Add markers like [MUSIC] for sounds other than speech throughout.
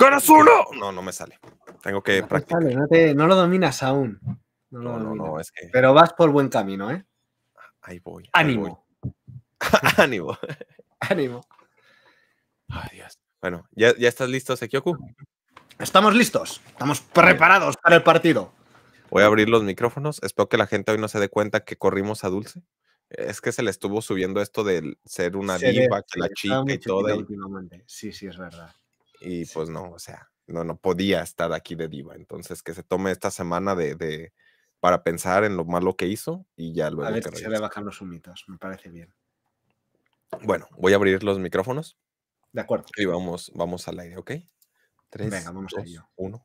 ¡Ganas No, no me sale. Tengo que practicar. no, lo dominas aún. No, no, Pero vas por buen camino, ¿eh? Ahí voy. Ánimo. [LAUGHS] Ánimo. Ánimo. Ay, Bueno, ¿ya, estás listo, Sekioku? Estamos listos. Estamos preparados para el partido. Voy a abrir los micrófonos. Espero que la gente hoy no se dé cuenta que corrimos a Dulce. Es que se le estuvo subiendo esto de ser una diva, que la chica y todo. Sí, sí, es verdad. Y pues no, o sea, no, no podía estar aquí de diva. Entonces, que se tome esta semana de, para pensar en lo malo que hizo y ya luego. A ver si se le los humitos, me parece bien. Bueno, voy a abrir los micrófonos. De acuerdo. Y vamos, vamos al aire, ¿ok? Tres, Venga, vamos Uno.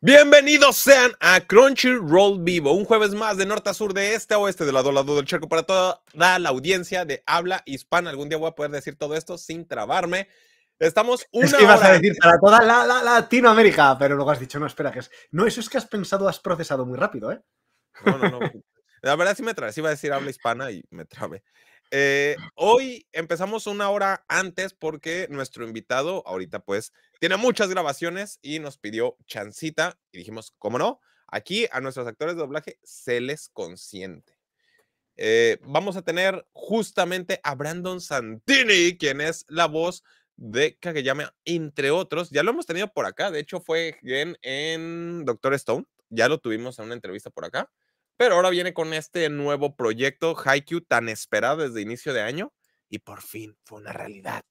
Bienvenidos sean a Crunchyroll Vivo, un jueves más de norte a sur, de este a oeste, de lado a lado del charco para toda la audiencia de habla hispana. Algún día voy a poder decir todo esto sin trabarme. Estamos [LAUGHS] una Es que ibas a decir para toda la, Latinoamérica, pero luego has dicho, no, espera, que es... No, eso es que has pensado, has procesado muy rápido, ¿eh? No, no, no. La verdad sí me trae, sí iba a decir habla hispana y me trabe. Eh, hoy empezamos una hora antes porque nuestro invitado ahorita pues tiene muchas grabaciones y nos pidió chancita y dijimos, ¿cómo no? Aquí a nuestros actores de doblaje se les consiente. Eh, vamos a tener justamente a Brandon Santini, quien es la voz de Kageyama, entre otros. Ya lo hemos tenido por acá, de hecho fue en, en Doctor Stone, ya lo tuvimos en una entrevista por acá, pero ahora viene con este nuevo proyecto Haikyuu tan esperado desde inicio de año y por fin fue una realidad.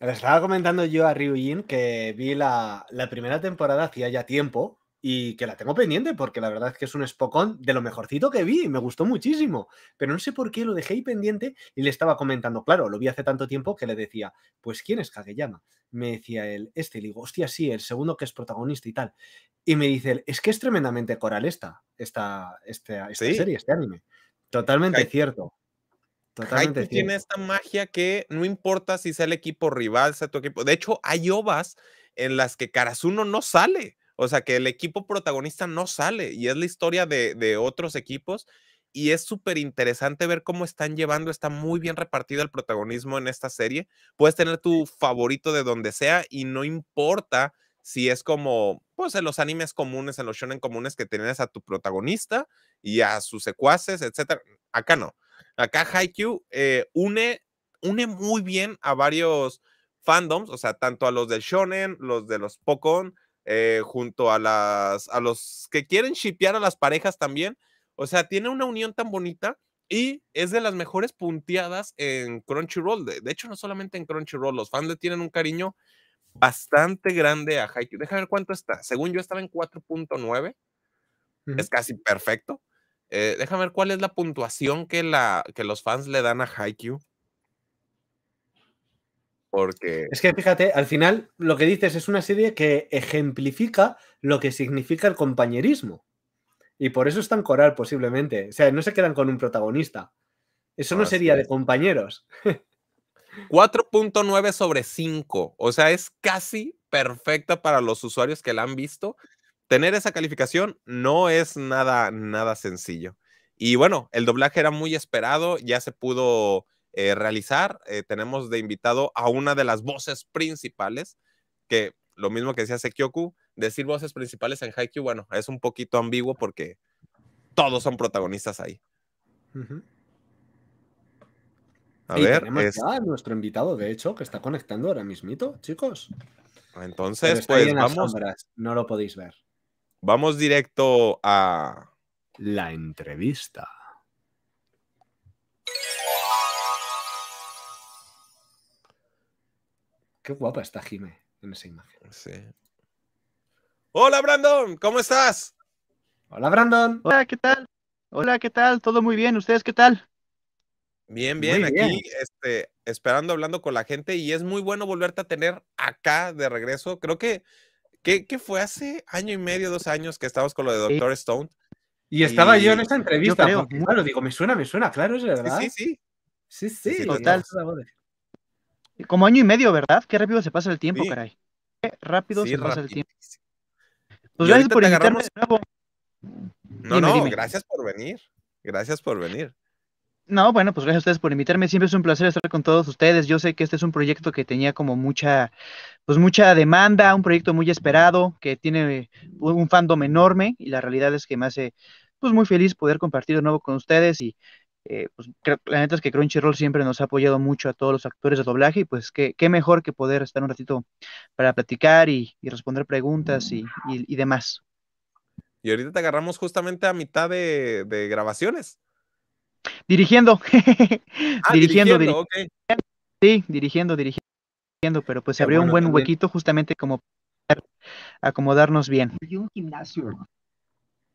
les estaba comentando yo a Ryujin que vi la, la primera temporada hacía ya tiempo, y que la tengo pendiente porque la verdad es que es un espocón de lo mejorcito que vi y me gustó muchísimo. Pero no sé por qué lo dejé ahí pendiente y le estaba comentando, claro, lo vi hace tanto tiempo que le decía, pues ¿quién es Kageyama? Me decía él, este, y le digo, hostia, sí, el segundo que es protagonista y tal. Y me dice él, es que es tremendamente coral esta, esta, serie, este anime. Totalmente cierto. Totalmente cierto tiene esta magia que no importa si sea el equipo rival, sea tu equipo. De hecho, hay ovas en las que Karasuno no sale. O sea, que el equipo protagonista no sale y es la historia de, otros equipos y es súper interesante ver cómo están llevando, está muy bien repartido el protagonismo en esta serie. Puedes tener tu favorito de donde sea y no importa si es como, pues en los animes comunes, en los shonen comunes que tienes a tu protagonista y a sus secuaces, etcétera. Acá no. Acá Haikyuu eh, une, une muy bien a varios fandoms, o sea, tanto a los del shonen, los de los Pokon, eh, junto a, las, a los que quieren shipear a las parejas también. O sea, tiene una unión tan bonita y es de las mejores punteadas en Crunchyroll. De, hecho, no solamente en Crunchyroll, los fans le tienen un cariño bastante grande a Haikyuu. Déjame ver cuánto está. Según yo estaba en 4.9. Es casi perfecto. Eh, déjame ver cuál es la puntuación que, la, que los fans le dan a Haikyuu. Es que fíjate, al final lo que dices es una serie que ejemplifica lo que significa el compañerismo. Y por eso es tan coral posiblemente. O sea, no se quedan con un protagonista. Eso no sería de compañeros. 4.9 [LAUGHS] sobre 5. O sea, es casi perfecta para los usuarios que la han visto. Tener esa calificación no es nada, nada sencillo. Y bueno, el doblaje era muy esperado, ya se pudo eh, realizar. Eh, tenemos de invitado a una de las voces principales, que lo mismo que decía Sekioku, decir voces principales en Haikyuu, bueno, es un poquito ambiguo porque todos son protagonistas ahí. A ver, es... nuestro invitado, de hecho, que está conectando ahora mismito, chicos. Entonces, pues vamos. no lo podéis ver. Vamos directo a la entrevista. Qué guapa está Jime en esa imagen. Sí. Hola, Brandon, ¿cómo estás? Hola, Brandon. Hola, ¿qué tal? Hola, ¿qué tal? Todo muy bien. ¿Ustedes qué tal? Bien, bien, aquí este, esperando, hablando con la gente y es muy bueno volverte a tener acá de regreso. Creo que, ¿Qué fue hace año y medio, dos años que estábamos con lo de Doctor Stone. Y estaba yo en esa entrevista, claro, digo, me suena, me suena, claro, es verdad. Sí, sí, sí. Sí, sí, total. Como año y medio, ¿verdad? Qué rápido se pasa el tiempo, caray. Qué rápido se pasa el tiempo. Pues gracias por invitarme de nuevo. No, no, gracias por venir. Gracias por venir. No, bueno, pues gracias a ustedes por invitarme. Siempre es un placer estar con todos ustedes. Yo sé que este es un proyecto que tenía como mucha, pues mucha demanda, un proyecto muy esperado, que tiene un fandom enorme y la realidad es que me hace pues muy feliz poder compartir de nuevo con ustedes y eh, pues, la neta es que Crunchyroll siempre nos ha apoyado mucho a todos los actores de doblaje y pues qué, mejor que poder estar un ratito para platicar y, responder preguntas y, demás. Y ahorita te agarramos justamente a mitad de, grabaciones. Dirigiendo. [LAUGHS] Ah, dirigiendo, dirigiendo. Sí, dirigiendo, dirigiendo, pero pues se abrió un buen huequito justamente como para acomodarnos bien. Un gimnasio.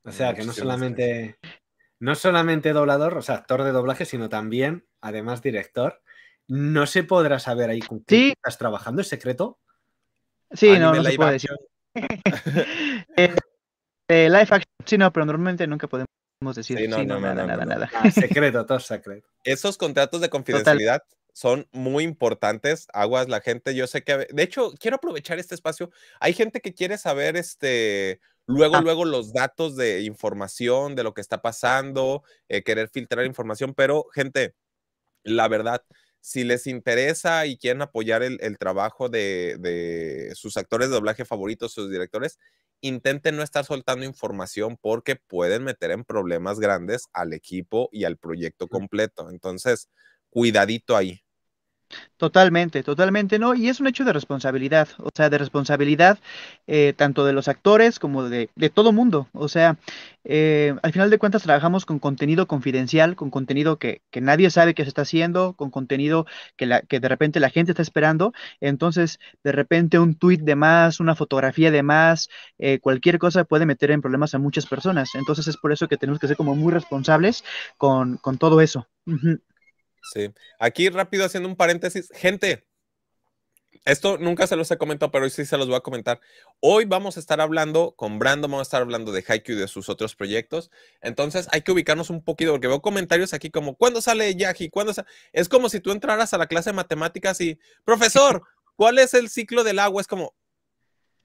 O sea, que no solamente no solamente doblador, o sea, actor de doblaje, sino también, además, director. ¿No se podrá saber ahí con quién estás trabajando? ¿Es secreto? Sí, no, no se puede decir. [LAUGHS] Eh, eh, Life action, sí, no, pero normalmente nunca podemos decir nada, nada, nada. Ah, secreto, todo secreto. [LAUGHS] Esos contratos de confidencialidad son muy importantes. Aguas la gente, yo sé que... De hecho, quiero aprovechar este espacio. Hay gente que quiere saber, este Luego, ah. luego los datos de información, de lo que está pasando, eh, querer filtrar información, pero gente, la verdad, si les interesa y quieren apoyar el, trabajo de, de, sus actores de doblaje favoritos, sus directores, intenten no estar soltando información porque pueden meter en problemas grandes al equipo y al proyecto completo. Entonces, cuidadito ahí. Totalmente, totalmente, ¿no? Y es un hecho de responsabilidad, o sea, de responsabilidad eh, tanto de los actores como de, de todo mundo. O sea, eh, al final de cuentas trabajamos con contenido confidencial, con contenido que, nadie sabe que se está haciendo, con contenido que, la, que de repente la gente está esperando. Entonces, de repente un tuit de más, una fotografía de más, eh, cualquier cosa puede meter en problemas a muchas personas. Entonces, es por eso que tenemos que ser como muy responsables con, todo eso. Sí. Aquí rápido haciendo un paréntesis. Gente, esto nunca se los he comentado, pero hoy sí se los voy a comentar. Hoy vamos a estar hablando con Brandon, vamos a estar hablando de Haikyuu y de sus otros proyectos. Entonces hay que ubicarnos un poquito porque veo comentarios aquí como, ¿cuándo sale Yagi? ¿Cuándo Es como si tú entraras a la clase de matemáticas y, profesor, [LAUGHS] ¿cuál es el ciclo del agua? Es como,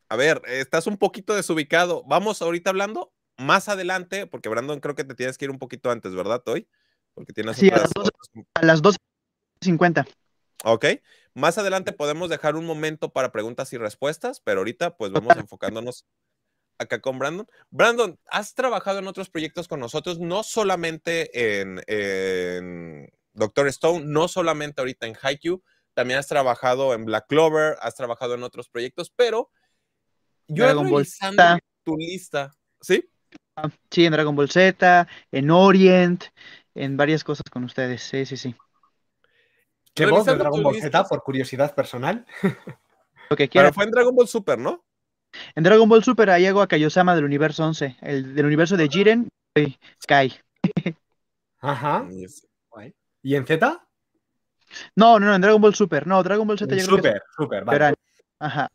a ver, estás un poquito desubicado. Vamos ahorita hablando más adelante, porque Brandon creo que te tienes que ir un poquito antes, ¿verdad, Toy? Porque tiene sí, a las, dos, a las 12.50. Ok. Más adelante podemos dejar un momento para preguntas y respuestas, pero ahorita pues vamos enfocándonos acá con Brandon. Brandon, has trabajado en otros proyectos con nosotros, no solamente en, Doctor Stone, no solamente ahorita en Haiku, también has trabajado en Black Clover, has trabajado en otros proyectos, pero yo Dragon Ball tu lista, ¿sí? Ah, sí, en Dragon Ball Z, en Orient, en varias cosas con ustedes. Sí, sí, sí. ¿Qué voz Dragon Ball Z por curiosidad personal? [LAUGHS] Lo que Pero fue en Dragon Ball Super, ¿no? En Dragon Ball Super ahí hago a Kaiosama del universo 11, el del universo de Jiren Sky. Ajá. ¿Y en Z? No, no, no, en Dragon Ball Super. No, Dragon Ball Z. Super, creo que... super, vale. Ajá.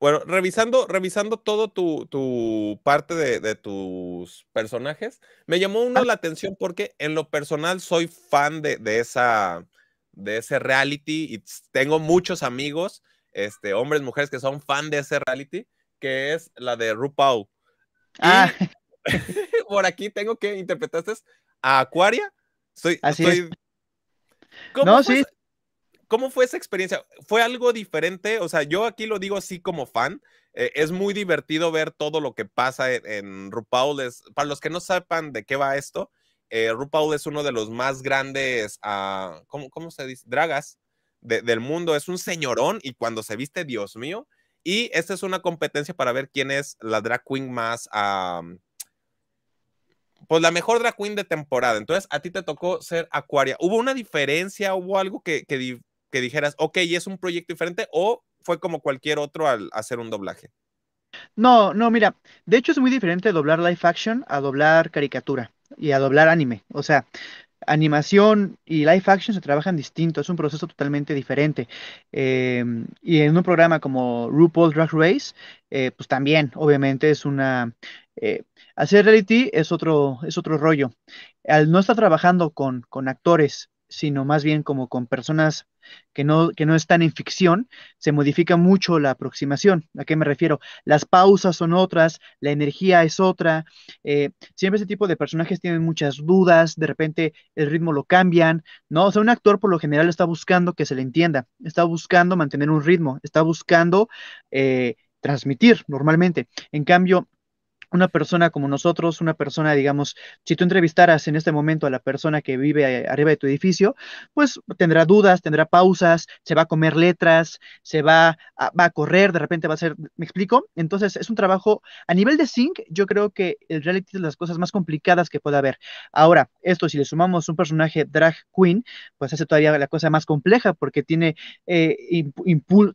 Bueno, revisando, revisando todo tu, tu parte de, de, tus personajes, me llamó uno la atención porque en lo personal soy fan de, de esa, de ese reality y tengo muchos amigos, este, hombres, mujeres que son fan de ese reality, que es la de RuPaul. Ah. [LAUGHS] [LAUGHS] por aquí tengo que interpretaste a Acuaria. Soy, Así ¿Cómo no, sí. ¿Cómo fue esa experiencia? ¿Fue algo diferente? O sea, yo aquí lo digo así como fan. Eh, es muy divertido ver todo lo que pasa e, en, RuPaul. para los que no sepan de qué va esto, eh, RuPaul es uno de los más grandes, ah, ¿cómo, se dice? Dragas del mundo. Es un señorón y cuando se viste, Dios mío. Y esta es una competencia para ver quién es la drag queen más... Ah, pues la mejor drag queen de temporada. Entonces, a ti te tocó ser Acuaria. ¿Hubo una diferencia? ¿Hubo algo que, que dijeras, ok, es un proyecto diferente o fue como cualquier otro al hacer un doblaje? No, no, mira, de hecho es muy diferente doblar live action a doblar caricatura y a doblar anime. O sea, animación y live action se trabajan distinto, es un proceso totalmente diferente. Em, y en un programa como RuPaul Drag Race, eh, pues también, obviamente, es una... Eh, hacer reality es otro, es otro rollo. Al no estar trabajando con, con actores, sino más bien como con personas que no, que no están en ficción, se modifica mucho la aproximación. ¿A qué me refiero? Las pausas son otras, la energía es otra. Eh, siempre ese tipo de personajes tienen muchas dudas, de repente el ritmo lo cambian, ¿no? O sea, un actor por lo general está buscando que se le entienda, está buscando mantener un ritmo, está buscando eh, transmitir normalmente. En cambio, una persona como nosotros, una persona, digamos, si tú entrevistaras en este momento a la persona que vive eh, arriba de tu edificio, pues tendrá dudas, tendrá pausas, se va a comer letras, se va a, va a correr, de repente va a ser, ¿me explico? Entonces es un trabajo a nivel de sync, yo creo que el reality es de las cosas más complicadas que puede haber. Ahora, esto si le sumamos un personaje drag queen, pues hace todavía la cosa más compleja porque tiene, eh,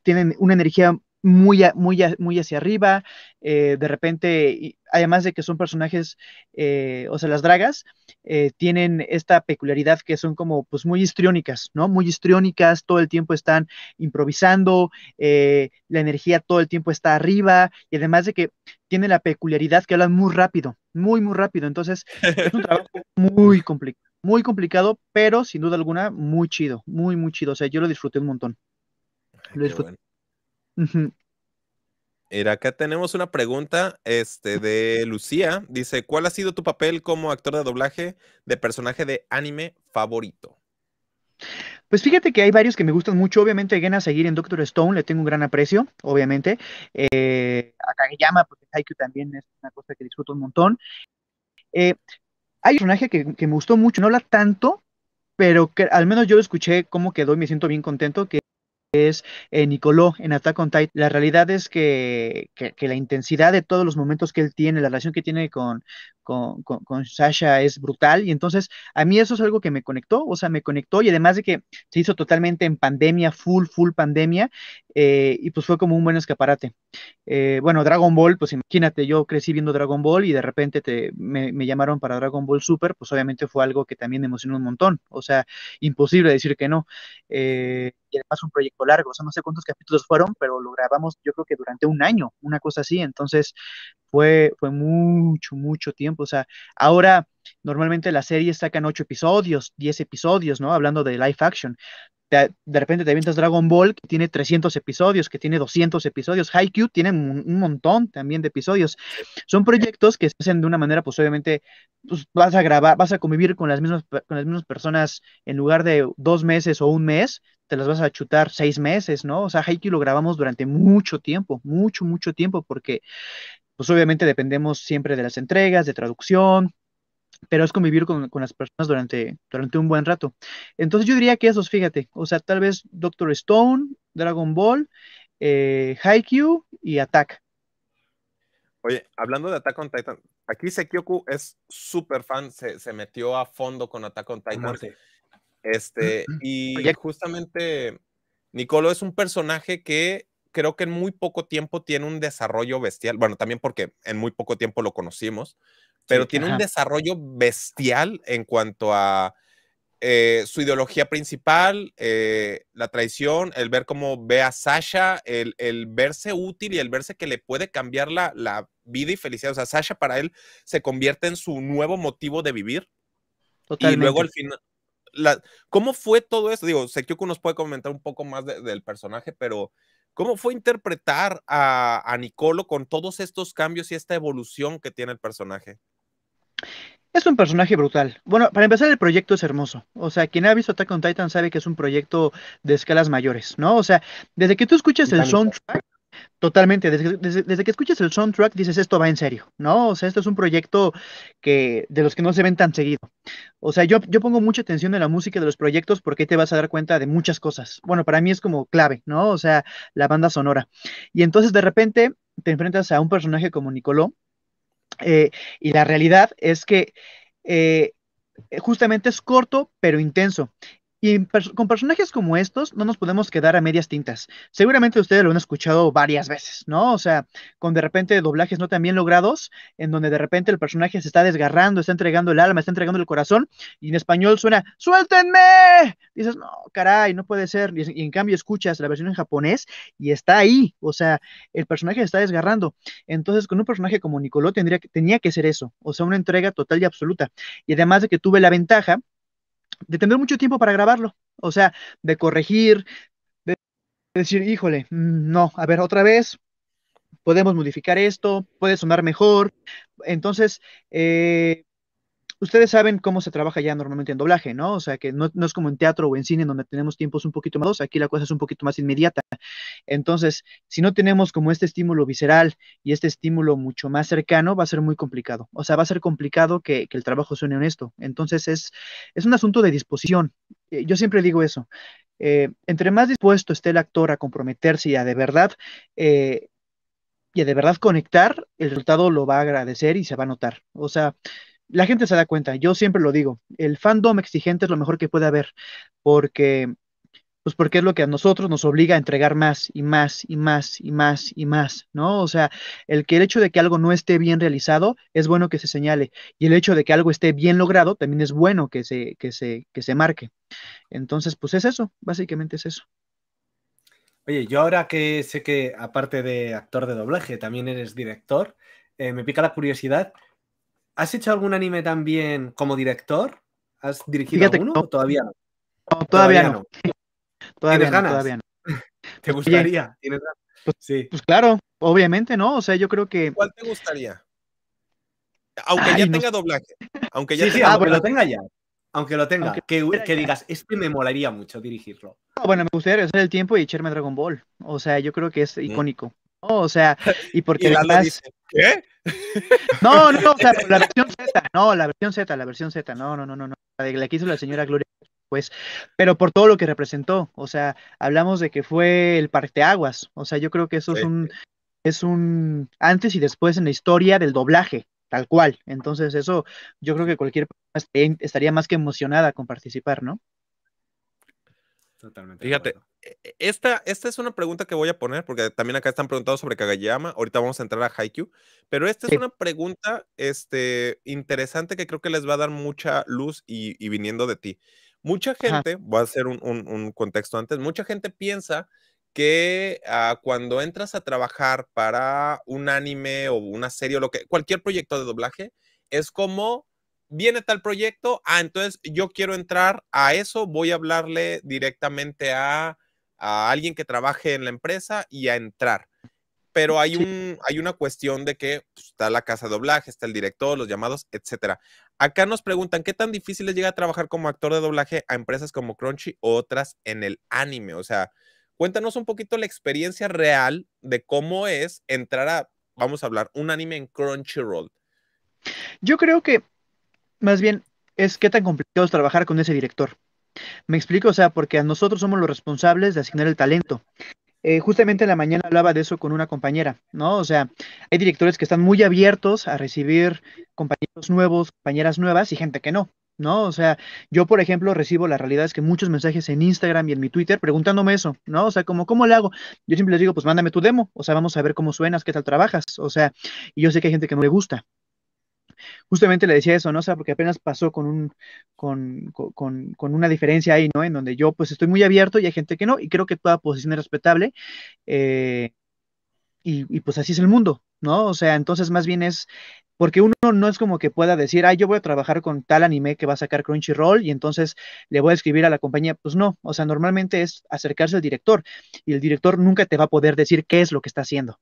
tiene una energía muy, muy, muy hacia arriba, eh, de repente, además de que son personajes, eh, o sea, las dragas eh, tienen esta peculiaridad que son como, pues, muy histriónicas, ¿no? Muy histriónicas, todo el tiempo están improvisando, la energía todo el tiempo está arriba, y además de que tienen la peculiaridad que hablan muy rápido, muy, muy rápido, entonces es un trabajo [LAUGHS] muy Muy complicado, pero sin duda alguna, muy chido, muy, muy chido. O sea, yo lo disfruté un montón. Ah, lo disfruté y acá tenemos una pregunta este, de Lucía. Dice, ¿cuál ha sido tu papel como actor de doblaje de personaje de anime favorito? Pues fíjate que hay varios que me gustan mucho. Obviamente, Gena seguir en Doctor Stone, le tengo un gran aprecio, obviamente. Eh, a Kageyama, porque Haikyuu también es una cosa que disfruto un montón. Eh, hay un personaje que, me gustó mucho, no la tanto, pero que al menos yo lo escuché cómo quedó y me siento bien contento, que es eh, Nicoló en Attack on Titan. La realidad es que, la intensidad de todos los momentos que él tiene, la relación que tiene con, con, Sasha es brutal. Y entonces a mí eso es algo que me conectó, o sea, me conectó y además de que se hizo totalmente en pandemia, full, full pandemia, eh, y pues fue como un buen escaparate. Eh, bueno, Dragon Ball, pues imagínate, yo crecí viendo Dragon Ball y de repente me, llamaron para Dragon Ball Super, pues obviamente fue algo que también me emocionó un montón, o sea, imposible decir que no. Eh, y además un proyecto largo, o sea, no sé cuántos capítulos fueron, pero lo grabamos yo creo que durante un año, una cosa así, entonces fue, mucho, mucho tiempo. O sea, ahora normalmente las series sacan ocho episodios, 10 episodios, ¿no? Hablando de live action. De, repente te avientas Dragon Ball, que tiene 300 episodios, que tiene 200 episodios. Haikyuu tiene un, montón también de episodios. Son proyectos que se hacen de una manera, pues obviamente, pues, vas a grabar, vas a convivir con las, mismas, con las mismas personas en lugar de dos meses o un mes, te las vas a chutar seis meses, ¿no? O sea, Haikyuu lo grabamos durante mucho tiempo, mucho, mucho tiempo, porque pues obviamente dependemos siempre de las entregas, de traducción, pero es convivir con, las personas durante, durante un buen rato. Entonces yo diría que esos, fíjate, o sea, tal vez Doctor Stone, Dragon Ball, eh, Haikyuu y Attack. Oye, hablando de Attack on Titan, aquí Sekioku es súper fan, se, metió a fondo con Attack on Titan. Este, y justamente Nicolo es un personaje que creo que en muy poco tiempo tiene un desarrollo bestial. Bueno, también porque en muy poco tiempo lo conocimos, pero tiene un desarrollo bestial en cuanto a eh, su ideología principal, eh, la traición, el ver cómo ve a Sasha, el, el, verse útil y el verse que le puede cambiar la, la vida y felicidad. O sea, Sasha para él se convierte en su nuevo motivo de vivir. Y luego al final, la, ¿cómo fue todo eso? Digo, que nos puede comentar un poco más del personaje, pero ¿Cómo fue interpretar a, a Nicolo con todos estos cambios y esta evolución que tiene el personaje? Es un personaje brutal. Bueno, para empezar, el proyecto es hermoso. O sea, quien ha visto Attack on Titan sabe que es un proyecto de escalas mayores, ¿no? O sea, desde que tú escuchas el soundtrack, Totalmente, desde, desde, que escuchas el soundtrack dices esto va en serio, ¿no? O sea, esto es un proyecto que, de los que no se ven tan seguido. O sea, yo, yo pongo mucha atención en la música de los proyectos porque te vas a dar cuenta de muchas cosas. Bueno, para mí es como clave, ¿no? O sea, la banda sonora. Y entonces de repente te enfrentas a un personaje como Nicoló eh, y la realidad es que eh, justamente es corto pero intenso y con personajes como estos no nos podemos quedar a medias tintas. Seguramente ustedes lo han escuchado varias veces, ¿no? O sea, con de repente doblajes no tan bien logrados, en donde de repente el personaje se está desgarrando, está entregando el alma, está entregando el corazón, y en español suena, ¡suéltenme! dices, no, caray, no puede ser. Y, en cambio escuchas la versión en japonés y está ahí, o sea, el personaje se está desgarrando. Entonces, con un personaje como Nicoló tendría que, tenía que ser eso, o sea, una entrega total y absoluta. Y además de que tuve la ventaja de tener mucho tiempo para grabarlo, o sea, de corregir, de decir, híjole, mm, no, a ver, otra vez, podemos modificar esto, puede sonar mejor. Entonces, eh, ustedes saben cómo se trabaja ya normalmente en doblaje, ¿no? O sea, que no, es como en teatro o en cine donde tenemos tiempos un poquito más, aquí la cosa es un poquito más inmediata. Entonces, si no tenemos como este estímulo visceral y este estímulo mucho más cercano, va a ser muy complicado. O sea, va a ser complicado que, el trabajo suene honesto. Entonces, es, es un asunto de disposición. Eh, yo siempre digo eso. Eh, entre más dispuesto esté el actor a comprometerse y a de verdad eh, y a de verdad conectar, el resultado lo va a agradecer y se va a notar. O sea, la gente se da cuenta, yo siempre lo digo, el fandom exigente es lo mejor que puede haber, porque pues porque es lo que a nosotros nos obliga a entregar más y más y más y más y más, ¿no? O sea, el que el hecho de que algo no esté bien realizado es bueno que se señale y el hecho de que algo esté bien logrado también es bueno que se que se se marque. Entonces, pues es eso, básicamente es eso. Oye, yo ahora que sé que aparte de actor de doblaje también eres director, eh, me pica la curiosidad ¿Has hecho algún anime también como director? ¿Has dirigido alguno? ¿Todavía no? todavía, no. [LAUGHS] ¿Tienes ganas? [LAUGHS] ¿Te gustaría? ¿Tienes ganas? Pues, sí. pues claro, obviamente, ¿no? O sea, yo creo que. ¿Cuál te gustaría? Aunque ya tenga doblaje. Aunque ya lo tenga ya. Aunque lo tenga. que, que, digas, este me molaría mucho dirigirlo. Bueno, me gustaría hacer el tiempo y echarme Dragon Ball. O sea, yo creo que es mm. icónico. O sea, y [LAUGHS] porque y ¿Qué? No, no, o sea, la versión Z, no, la versión Z, la versión Z, no, no, no, no, la, de, la que hizo la señora Gloria, pues, pero por todo lo que representó, o sea, hablamos de que fue el parteaguas, o sea, yo creo que eso es un, es un antes y después en la historia del doblaje, tal cual, entonces eso, yo creo que cualquier persona estaría más que emocionada con participar, ¿no? Fíjate, e, e, esta, esta es una pregunta que voy a poner, porque también acá están preguntados sobre Kagayama. Ahorita vamos a entrar a Haikyuu, pero esta es una pregunta este, interesante que creo que les va a dar mucha luz y, viniendo de ti. Mucha gente, voy a hacer un, contexto antes, mucha gente piensa que ah, cuando entras a trabajar para un anime o una serie o lo que, cualquier proyecto de doblaje, es como viene tal proyecto, ah, entonces yo quiero entrar a eso, voy a hablarle directamente a, a alguien que trabaje en la empresa y a entrar. Pero hay, un, hay una cuestión de que pues, está la casa de doblaje, está el director, los llamados, etcétera. Acá nos preguntan, ¿qué tan difícil es llegar a trabajar como actor de doblaje a empresas como Crunchy o otras en el anime? O sea, cuéntanos un poquito la experiencia real de cómo es entrar a, vamos a hablar, un anime en Crunchyroll. Yo creo que más bien es qué tan complicado es trabajar con ese director. Me explico, o sea, porque a nosotros somos los responsables de asignar el talento. Eh, justamente la mañana hablaba de eso con una compañera, ¿no? O sea, hay directores que están muy abiertos a recibir compañeros nuevos, compañeras nuevas y gente que no, ¿no? O sea, yo, por ejemplo, recibo la realidad es que muchos mensajes en Instagram y en mi Twitter preguntándome eso, ¿no? O sea, como, ¿cómo le hago? Yo siempre les digo, pues mándame tu demo, o sea, vamos a ver cómo suenas, qué tal trabajas, o sea, y yo sé que hay gente que no le gusta, justamente le decía eso, ¿no? O sea, porque apenas pasó con, un, con, con, con, una diferencia ahí, ¿no? En donde yo pues estoy muy abierto y hay gente que no, y creo que toda posición es respetable. Eh, y, y, pues así es el mundo, ¿no? O sea, entonces más bien es, porque uno no es como que pueda decir, ay, yo voy a trabajar con tal anime que va a sacar Crunchyroll y entonces le voy a escribir a la compañía, pues no, o sea, normalmente es acercarse al director y el director nunca te va a poder decir qué es lo que está haciendo.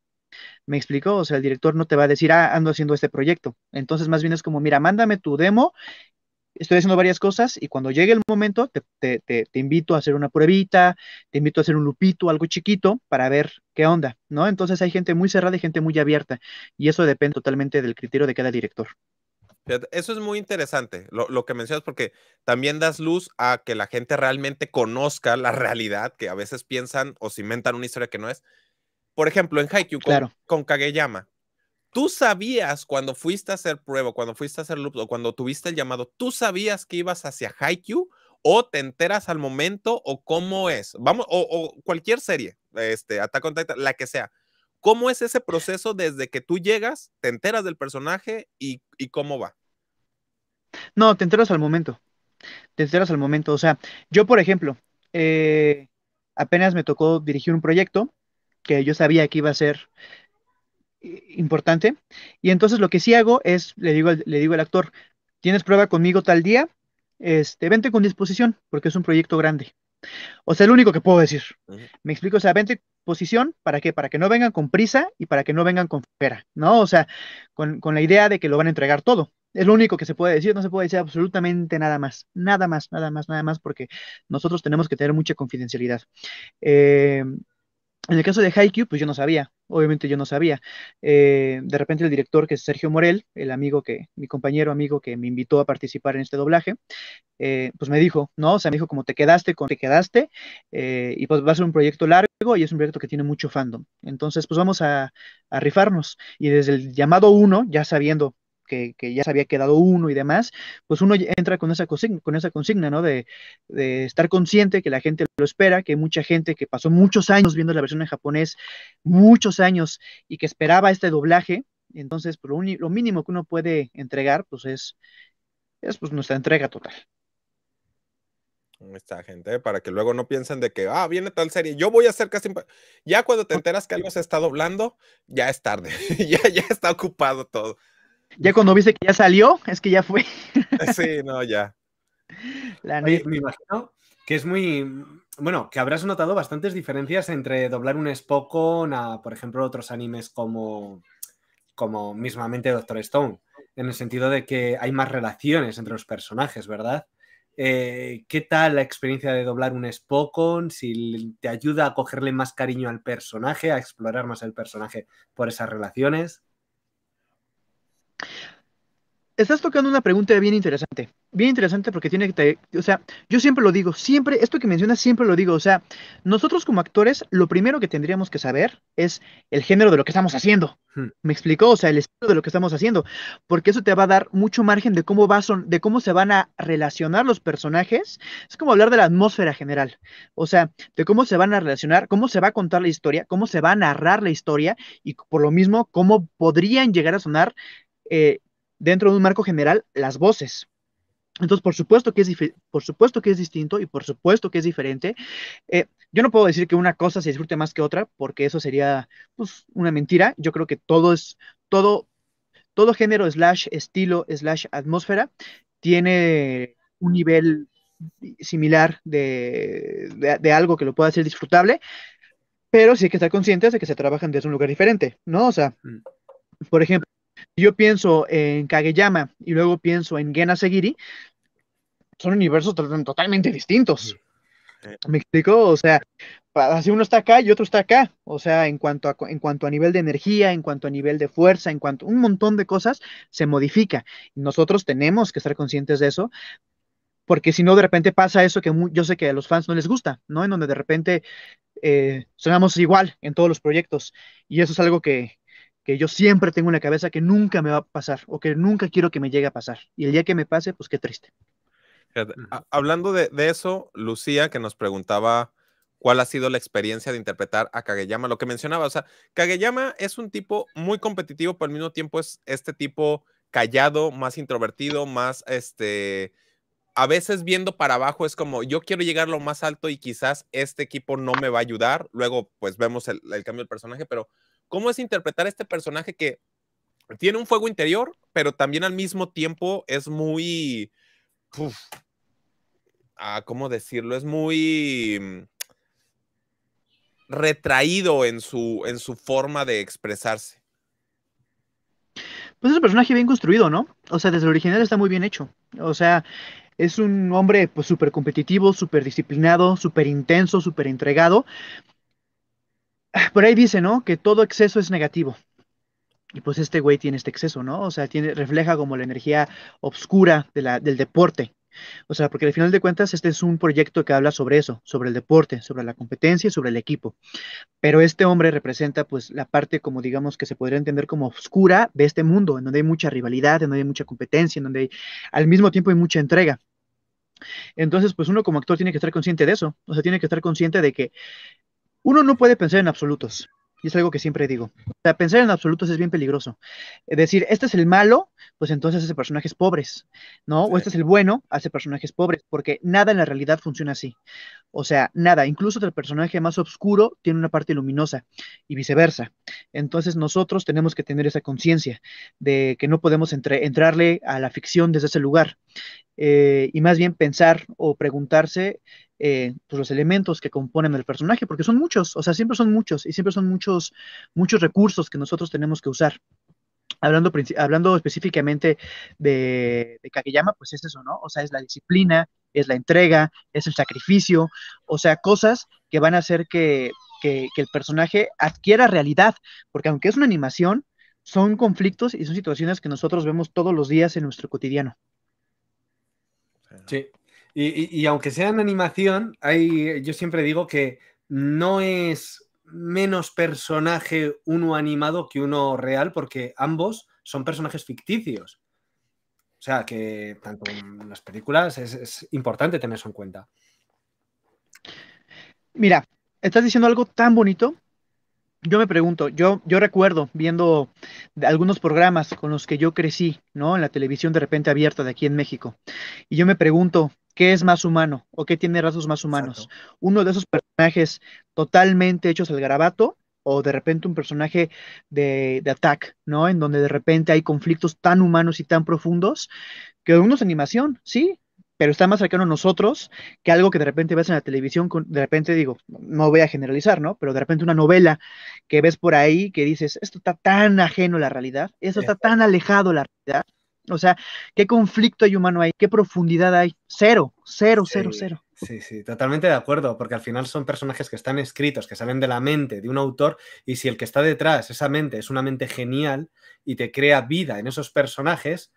Me explicó, o sea, el director no te va a decir, ah, ando haciendo este proyecto. Entonces, más bien es como, mira, mándame tu demo, estoy haciendo varias cosas y cuando llegue el momento, te, invito a hacer una pruebita, te invito a hacer un lupito, algo chiquito, para ver qué onda, ¿no? Entonces hay gente muy cerrada y gente muy abierta y eso depende totalmente del criterio de cada director. Eso es muy interesante, lo, lo, que mencionas, porque también das luz a que la gente realmente conozca la realidad, que a veces piensan o inventan una historia que no es. Por ejemplo, en Haikyuu con, Kageyama, tú sabías cuando fuiste a hacer prueba, cuando fuiste a hacer loops o cuando tuviste el llamado, tú sabías que ibas hacia Haikyuu o te enteras al momento o cómo es. Vamos, o, cualquier serie, este, Attack on la que sea. ¿Cómo es ese proceso desde que tú llegas, te enteras del personaje y, cómo va? No, te enteras al momento. Te enteras al momento. O sea, yo, por ejemplo, eh, apenas me tocó dirigir un proyecto que yo sabía que iba a ser importante. Y entonces lo que sí hago es, le digo al, le digo actor, tienes prueba conmigo tal día, este, vente con disposición, porque es un proyecto grande. O sea, el único que puedo decir. Me explico, o sea, vente disposición, ¿para qué? Para que no vengan con prisa y para que no vengan con fera, ¿no? O sea, con, con la idea de que lo van a entregar todo. Es lo único que se puede decir, no se puede decir absolutamente nada más, nada más, nada más, nada más, porque nosotros tenemos que tener mucha confidencialidad. Eh, en el caso de Haikyuu, pues yo no sabía, obviamente yo no sabía. Eh, de repente el director, que es Sergio Morel, el amigo que, mi compañero amigo que me invitó a participar en este doblaje, eh, pues me dijo, ¿no? O sea, me dijo como te quedaste, con, te quedaste, eh, y pues va a ser un proyecto largo y es un proyecto que tiene mucho fandom. Entonces, pues vamos a, a rifarnos. Y desde el llamado uno, ya sabiendo que, ya se había quedado uno y demás, pues uno entra con esa consigna, con esa consigna ¿no? De, estar consciente que la gente lo espera, que mucha gente que pasó muchos años viendo la versión en japonés, muchos años, y que esperaba este doblaje, entonces pues, lo, mínimo que uno puede entregar, pues es, pues, nuestra entrega total. Esta gente, ¿eh? para que luego no piensen de que, ah, viene tal serie, yo voy a hacer casi... Ya cuando te enteras que algo se está doblando, ya es tarde, [LAUGHS] ya, ya está ocupado todo. Ya cuando viste que ya salió, es que ya fue. [LAUGHS] sí, no, ya. me imagino que es muy. Bueno, que habrás notado bastantes diferencias entre doblar un Spock a, por ejemplo, otros animes como, como mismamente Doctor Stone, en el sentido de que hay más relaciones entre los personajes, ¿verdad? Eh, ¿Qué tal la experiencia de doblar un Spokon? Si te ayuda a cogerle más cariño al personaje, a explorar más el personaje por esas relaciones. Estás tocando una pregunta bien interesante, bien interesante porque tiene que, o sea, yo siempre lo digo, siempre, esto que mencionas siempre lo digo, o sea, nosotros como actores, lo primero que tendríamos que saber es el género de lo que estamos haciendo, hmm. ¿me explicó? O sea, el estilo de lo que estamos haciendo, porque eso te va a dar mucho margen de cómo, va son, de cómo se van a relacionar los personajes, es como hablar de la atmósfera general, o sea, de cómo se van a relacionar, cómo se va a contar la historia, cómo se va a narrar la historia y por lo mismo, cómo podrían llegar a sonar eh, dentro de un marco general las voces. Entonces, por supuesto que es, por supuesto que es distinto y por supuesto que es diferente. Eh, yo no puedo decir que una cosa se disfrute más que otra, porque eso sería pues, una mentira. Yo creo que todo es, todo, todo género, slash estilo, slash atmósfera, tiene un nivel similar de, de algo que lo pueda hacer disfrutable, pero sí hay que estar conscientes de que se trabajan desde un lugar diferente, ¿no? O sea, mm. por ejemplo, yo pienso en Kageyama y luego pienso en Gena Segiri, son universos totalmente distintos. Eh. ¿Me explico? O sea, si uno está acá y otro está acá. O sea, en cuanto a, en cuanto a nivel de energía, en cuanto a nivel de fuerza, en cuanto a un montón de cosas, se modifica. Nosotros tenemos que estar conscientes de eso, porque si no, de repente pasa eso que yo sé que a los fans no les gusta, ¿no? En donde de repente eh, sonamos igual en todos los proyectos. Y eso es algo que, que yo siempre tengo en la cabeza que nunca me va a pasar o que nunca quiero que me llegue a pasar. Y el día que me pase, pues qué triste. Hablando de, eso, Lucía, que nos preguntaba cuál ha sido la experiencia de interpretar a Kageyama, lo que mencionaba, o sea, Kageyama es un tipo muy competitivo, pero al mismo tiempo es este tipo callado, más introvertido, más este, a veces viendo para abajo es como yo quiero llegar lo más alto y quizás este equipo no me va a ayudar. Luego, pues vemos el, el cambio del personaje, pero ¿Cómo es interpretar este personaje que tiene un fuego interior, pero también al mismo tiempo es muy... Ah, ¿Cómo decirlo? Es muy mm, retraído en su, en su forma de expresarse. Pues es un personaje bien construido, ¿no? O sea, desde el original está muy bien hecho. O sea, es un hombre súper pues, competitivo, súper disciplinado, súper intenso, súper entregado, por ahí dice, ¿no? Que todo exceso es negativo. Y pues este güey tiene este exceso, ¿no? O sea, refleja como la energía oscura del deporte. O sea, porque al final de cuentas este es un proyecto que habla sobre eso, sobre el deporte, sobre la competencia, y sobre el equipo. Pero este hombre representa pues la parte como digamos que se podría entender como oscura de este mundo, en donde hay mucha rivalidad, en donde hay mucha competencia, en donde hay, al mismo tiempo hay mucha entrega. Entonces, pues uno como actor tiene que estar consciente de eso, o sea, tiene que estar consciente de que uno no puede pensar en absolutos. Y es algo que siempre digo. O sea, pensar en absolutos es bien peligroso. Es decir, este es el malo, pues entonces hace personajes pobres, ¿no? O este es el bueno, hace personajes pobres, porque nada en la realidad funciona así. O sea, nada, incluso el personaje más oscuro tiene una parte luminosa y viceversa. Entonces nosotros tenemos que tener esa conciencia de que no podemos entrarle a la ficción desde ese lugar eh, y más bien pensar o preguntarse eh, pues, los elementos que componen el personaje, porque son muchos, o sea, siempre son muchos y siempre son muchos, muchos recursos que nosotros tenemos que usar. Hablando, hablando específicamente de, de Kageyama, pues es eso, ¿no? O sea, es la disciplina, es la entrega, es el sacrificio, o sea, cosas que van a hacer que, que, que el personaje adquiera realidad, porque aunque es una animación, son conflictos y son situaciones que nosotros vemos todos los días en nuestro cotidiano. Sí, y, aunque sea en animación, hay, yo siempre digo que no es menos personaje uno animado que uno real, porque ambos son personajes ficticios. O sea que tanto en las películas es, importante tener eso en cuenta. Mira, estás diciendo algo tan bonito. Yo me pregunto, yo, yo recuerdo viendo algunos programas con los que yo crecí, ¿no? En la televisión de repente abierta de aquí en México. Y yo me pregunto, qué es más humano o qué tiene rasgos más humanos. Uno de esos personajes totalmente hechos al garabato o de repente un personaje de, de ¿no? En donde de repente hay conflictos tan humanos y tan profundos que uno es animación, sí, pero está más cercano a nosotros que algo que de repente ves en la televisión, de repente digo, no voy a generalizar, ¿no? Pero de repente una novela que ves por ahí que dices, esto está tan ajeno a la realidad, esto está tan alejado a la realidad, o sea, ¿qué conflicto hay humano ahí? ¿Qué profundidad hay? Cero, cero, cero, cero. Sí, sí, totalmente de acuerdo, porque al final son personajes que están escritos, que salen de la mente de un autor, y si el que está detrás, esa mente, es una mente genial y te crea vida en esos personajes,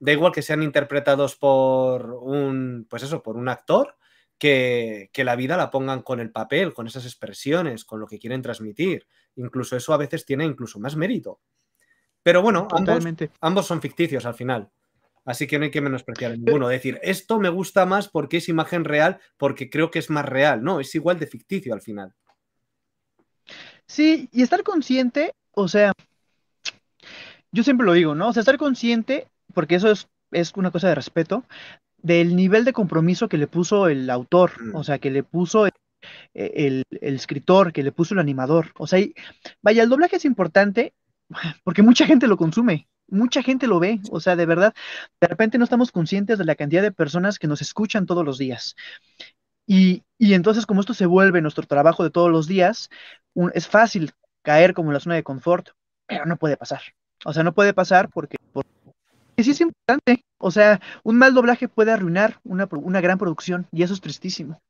da igual que sean interpretados por un, pues eso, por un actor, que, que, la vida la pongan con el papel, con esas expresiones, con lo que quieren transmitir. Incluso eso a veces tiene incluso más mérito. Pero bueno, ambos, ambos, son ficticios al final. Así que no hay que menospreciar eh, ninguno. Decir, esto me gusta más porque es imagen real, porque creo que es más real. No, es igual de ficticio al final. Sí, y estar consciente, o sea, yo siempre lo digo, ¿no? O sea, estar consciente, porque eso es, una cosa de respeto, del nivel de compromiso que le puso el autor, mm. o sea, que le puso el, escritor, que le puso el animador. O sea, vaya, el doblaje es importante [LAUGHS] porque mucha gente lo consume, mucha gente lo ve, o sea, de verdad, de repente no estamos conscientes de la cantidad de personas que nos escuchan todos los días. Y, entonces, como esto se vuelve nuestro trabajo de todos los días, es fácil caer como en la zona de confort, pero no puede pasar. O sea, no puede pasar porque, sí es importante. O sea, un mal doblaje puede arruinar una, gran producción y eso es tristísimo.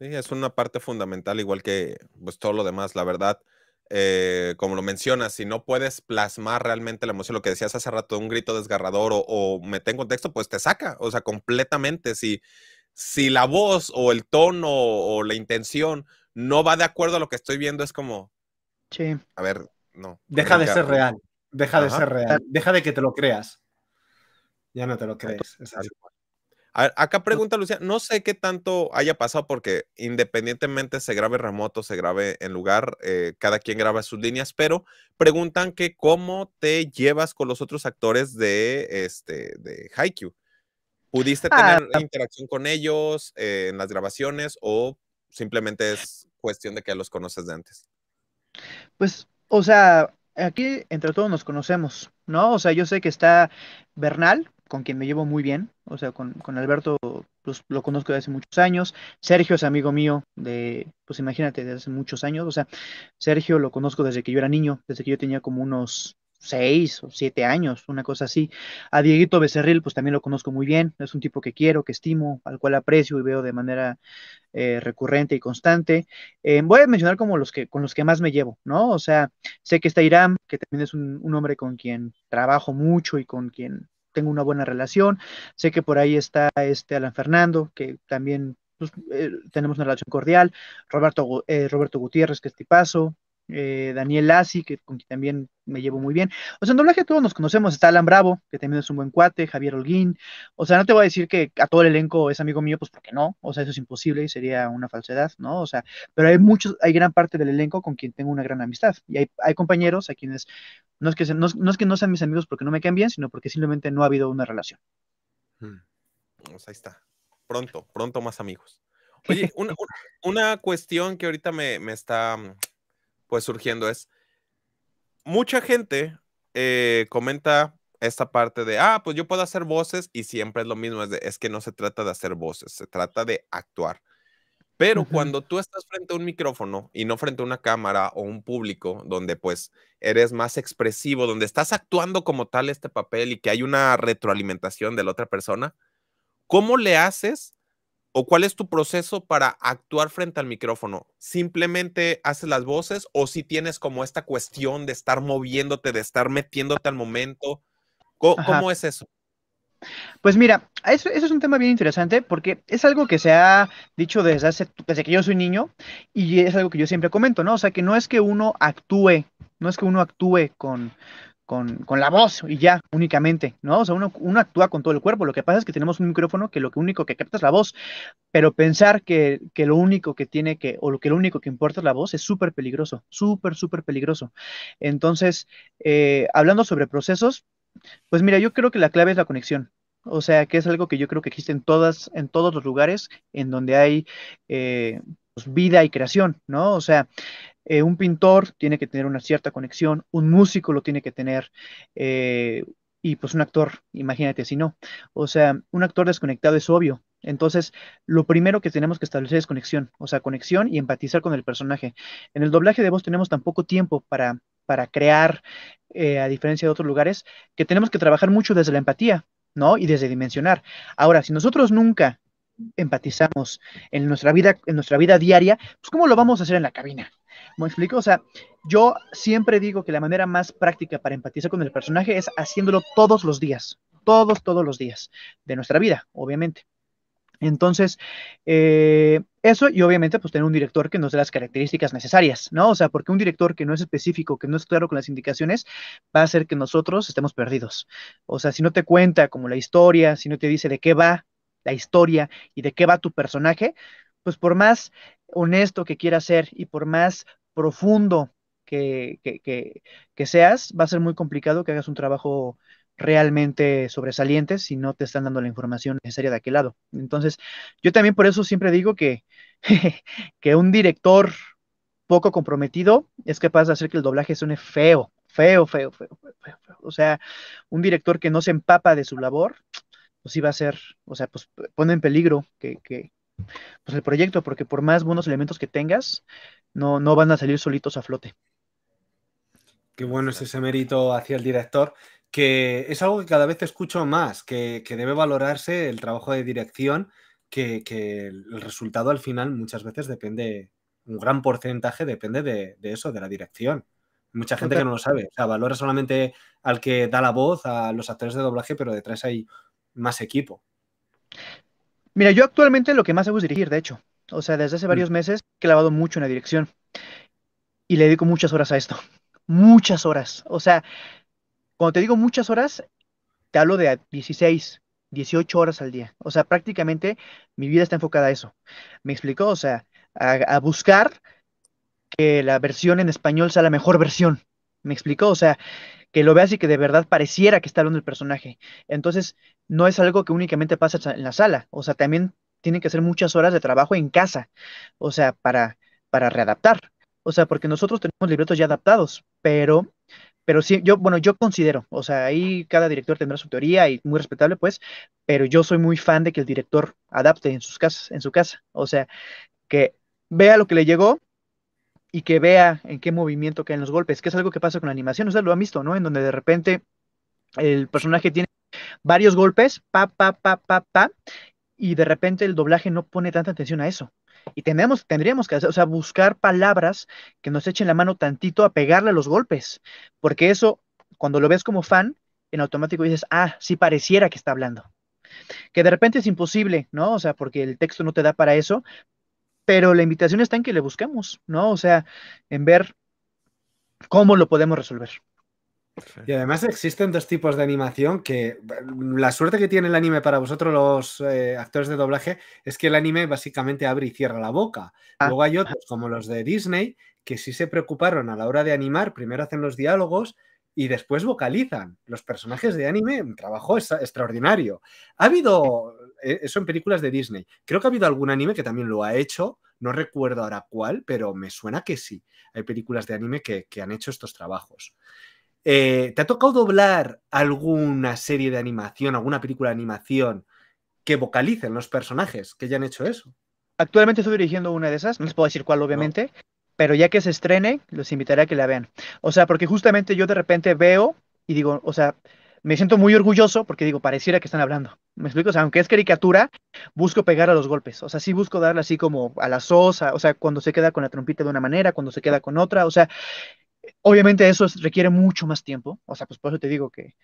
Sí, es una parte fundamental, igual que pues, todo lo demás, la verdad. Eh, como lo mencionas, si no puedes plasmar realmente la emoción, lo que decías hace rato, un grito desgarrador o, o meter en contexto, pues te saca, o sea, completamente. Si, si la voz o el tono o la intención no va de acuerdo a lo que estoy viendo, es como. Sí. A ver, no. Pues, deja de ser real. Deja de ser real. Deja de que te lo creas. Ya no te lo crees acá pregunta Lucía, no sé qué tanto haya pasado porque independientemente se grabe remoto, se grabe en lugar, eh, cada quien graba sus líneas, pero preguntan que cómo te llevas con los otros actores de, este, de Haikyuu. ¿Pudiste ah, tener interacción con ellos eh, en las grabaciones o simplemente es cuestión de que los conoces de antes? Pues, o sea, aquí entre todos nos conocemos, ¿no? O sea, yo sé que está Bernal, con quien me llevo muy bien, o sea, con, Alberto pues, lo conozco desde hace muchos años, Sergio es amigo mío de, pues imagínate, desde hace muchos años, o sea, Sergio lo conozco desde que yo era niño, desde que yo tenía como unos seis o siete años, una cosa así. A Dieguito Becerril, pues también lo conozco muy bien, es un tipo que quiero, que estimo, al cual aprecio y veo de manera eh, recurrente y constante. Eh, voy a mencionar como los que, con los que más me llevo, ¿no? O sea, sé que está Irán, que también es un, un hombre con quien trabajo mucho y con quien tengo una buena relación. Sé que por ahí está este Alan Fernando, que también pues, eh, tenemos una relación cordial. Roberto, eh, Roberto Gutiérrez, que es tipazo. Eh, Daniel Lassi, que con quien también me llevo muy bien. O sea, en doblaje todos nos conocemos, está Alan Bravo, que también es un buen cuate, Javier Holguín. O sea, no te voy a decir que a todo el elenco es amigo mío, pues porque no, o sea, eso es imposible y sería una falsedad, ¿no? O sea, pero hay muchos, hay gran parte del elenco con quien tengo una gran amistad. Y hay, compañeros a quienes no es, que no, que no sean mis amigos porque no me caen bien, sino porque simplemente no ha habido una relación. O mm. Pues ahí está. Pronto, pronto más amigos. [LAUGHS] Oye, una, cuestión que ahorita me está mm, pues surgiendo es, mucha gente eh, comenta esta parte de, ah, pues yo puedo hacer voces y siempre es lo mismo, es, que no se trata de hacer voces, se trata de actuar. Pero cuando tú estás frente a un micrófono y no frente a una cámara o un público donde pues eres más expresivo, donde estás actuando como tal este papel y que hay una retroalimentación de la otra persona, ¿cómo le haces o cuál es tu proceso para actuar frente al micrófono? ¿Simplemente haces las voces o si tienes como esta cuestión de estar moviéndote, de estar metiéndote al momento? ¿Cómo, es eso? Pues mira, eso, eso, es un tema bien interesante porque es algo que se ha dicho desde, hace, desde que yo soy niño y es algo que yo siempre comento, ¿no? O sea, que no es que uno actúe, no es que uno actúe con, con, la voz y ya, únicamente, ¿no? O sea, uno, actúa con todo el cuerpo. Lo que pasa es que tenemos un micrófono que lo único que capta es la voz, pero pensar que, lo único que tiene que, o lo que lo único que importa es la voz es súper peligroso, súper, súper peligroso. Entonces, eh, hablando sobre procesos, pues mira, yo creo que la clave es la conexión. O sea, que es algo que yo creo que existe en todas, en todos los lugares en donde hay eh, pues, vida y creación, ¿no? O sea, eh, un pintor tiene que tener una cierta conexión, un músico lo tiene que tener, eh, y pues un actor, imagínate si no. O sea, un actor desconectado es obvio. Entonces, lo primero que tenemos que establecer es conexión, o sea, conexión y empatizar con el personaje. En el doblaje de voz tenemos tan poco tiempo para, para crear, eh, a diferencia de otros lugares, que tenemos que trabajar mucho desde la empatía, ¿no? Y desde dimensionar. Ahora, si nosotros nunca empatizamos en nuestra vida, en nuestra vida diaria, pues ¿cómo lo vamos a hacer en la cabina? ¿Me explico? O sea, yo siempre digo que la manera más práctica para empatizar con el personaje es haciéndolo todos los días, todos, todos los días de nuestra vida, obviamente. Entonces, eh, eso y obviamente pues tener un director que nos dé las características necesarias, ¿no? O sea, porque un director que no es específico, que no es claro con las indicaciones, va a hacer que nosotros estemos perdidos. O sea, si no te cuenta como la historia, si no te dice de qué va la historia y de qué va tu personaje, pues por más honesto que quiera ser y por más profundo que, seas, va a ser muy complicado que hagas un trabajo realmente sobresaliente si no te están dando la información necesaria de aquel lado. Entonces, yo también por eso siempre digo que, [LAUGHS] que un director poco comprometido es capaz de hacer que el doblaje suene feo, feo, feo, feo, O sea, un director que no se empapa de su labor, pues sí va a ser, o sea, pues pone en peligro que, pues, el proyecto, porque por más buenos elementos que tengas, no, van a salir solitos a flote. Qué bueno es ese mérito hacia el director, que es algo que cada vez escucho más, que, debe valorarse el trabajo de dirección, que, el resultado al final muchas veces depende, un gran porcentaje depende de, eso, de la dirección. Mucha gente que no lo sabe, o sea, valora solamente al que da la voz, a los actores de doblaje, pero detrás hay más equipo. Mira, yo actualmente lo que más hago es dirigir, de hecho. O sea, desde hace mm. varios meses he clavado mucho en la dirección. Y le dedico muchas horas a esto. [LAUGHS] Muchas horas. O sea, cuando te digo muchas horas, te hablo de 16, 18 horas al día. O sea, prácticamente mi vida está enfocada a eso. Me explicó, o sea, a, a buscar que la versión en español sea la mejor versión. Me explicó, o sea, que lo veas y que de verdad pareciera que está hablando el personaje. Entonces, no es algo que únicamente pasa en la sala, o sea, también tienen que hacer muchas horas de trabajo en casa, o sea, para, para readaptar. O sea, porque nosotros tenemos libretos ya adaptados, pero, pero sí, yo, bueno, yo considero, o sea, ahí cada director tendrá su teoría y muy respetable, pues, pero yo soy muy fan de que el director adapte en sus casas, en su casa. O sea, que vea lo que le llegó y que vea en qué movimiento caen los golpes, que es algo que pasa con la animación, o sea, lo han visto, ¿no? En donde de repente el personaje tiene varios golpes, pa, pa, pa, pa, pa, y de repente el doblaje no pone tanta atención a eso. Y tenemos, tendríamos que hacer, o sea, buscar palabras que nos echen la mano tantito a pegarle a los golpes, porque eso, cuando lo ves como fan, en automático dices, ah, sí pareciera que está hablando. Que de repente es imposible, ¿no? O sea, porque el texto no te da para eso, pero la invitación está en que le busquemos, ¿no? O sea, en ver cómo lo podemos resolver. Y además existen dos tipos de animación que mm, la suerte que tiene el anime para vosotros los eh, actores de doblaje es que el anime básicamente abre y cierra la boca. Ah. Luego hay otros como los de Disney que sí se preocuparon a la hora de animar, primero hacen los diálogos y después vocalizan. Los personajes de anime, un trabajo extraordinario. Ha habido eh, eso en películas de Disney. Creo que ha habido algún anime que también lo ha hecho, no recuerdo ahora cuál, pero me suena que sí. Hay películas de anime que, han hecho estos trabajos. Eh, ¿Te ha tocado doblar alguna serie de animación, alguna película de animación que vocalicen los personajes que ya han hecho eso? Actualmente estoy dirigiendo una de esas, no les puedo decir cuál obviamente, pero ya que se estrene, los invitaré a que la vean. O sea, porque justamente yo de repente veo y digo, o sea, me siento muy orgulloso porque digo, pareciera que están hablando. ¿Me explico? O sea, aunque es caricatura, busco pegar a los golpes. O sea, sí busco darle así como a la sosa, o sea, cuando se queda con la trompita de una manera, cuando se queda con otra. O sea, obviamente eso requiere mucho más tiempo. O sea, pues por eso te digo que,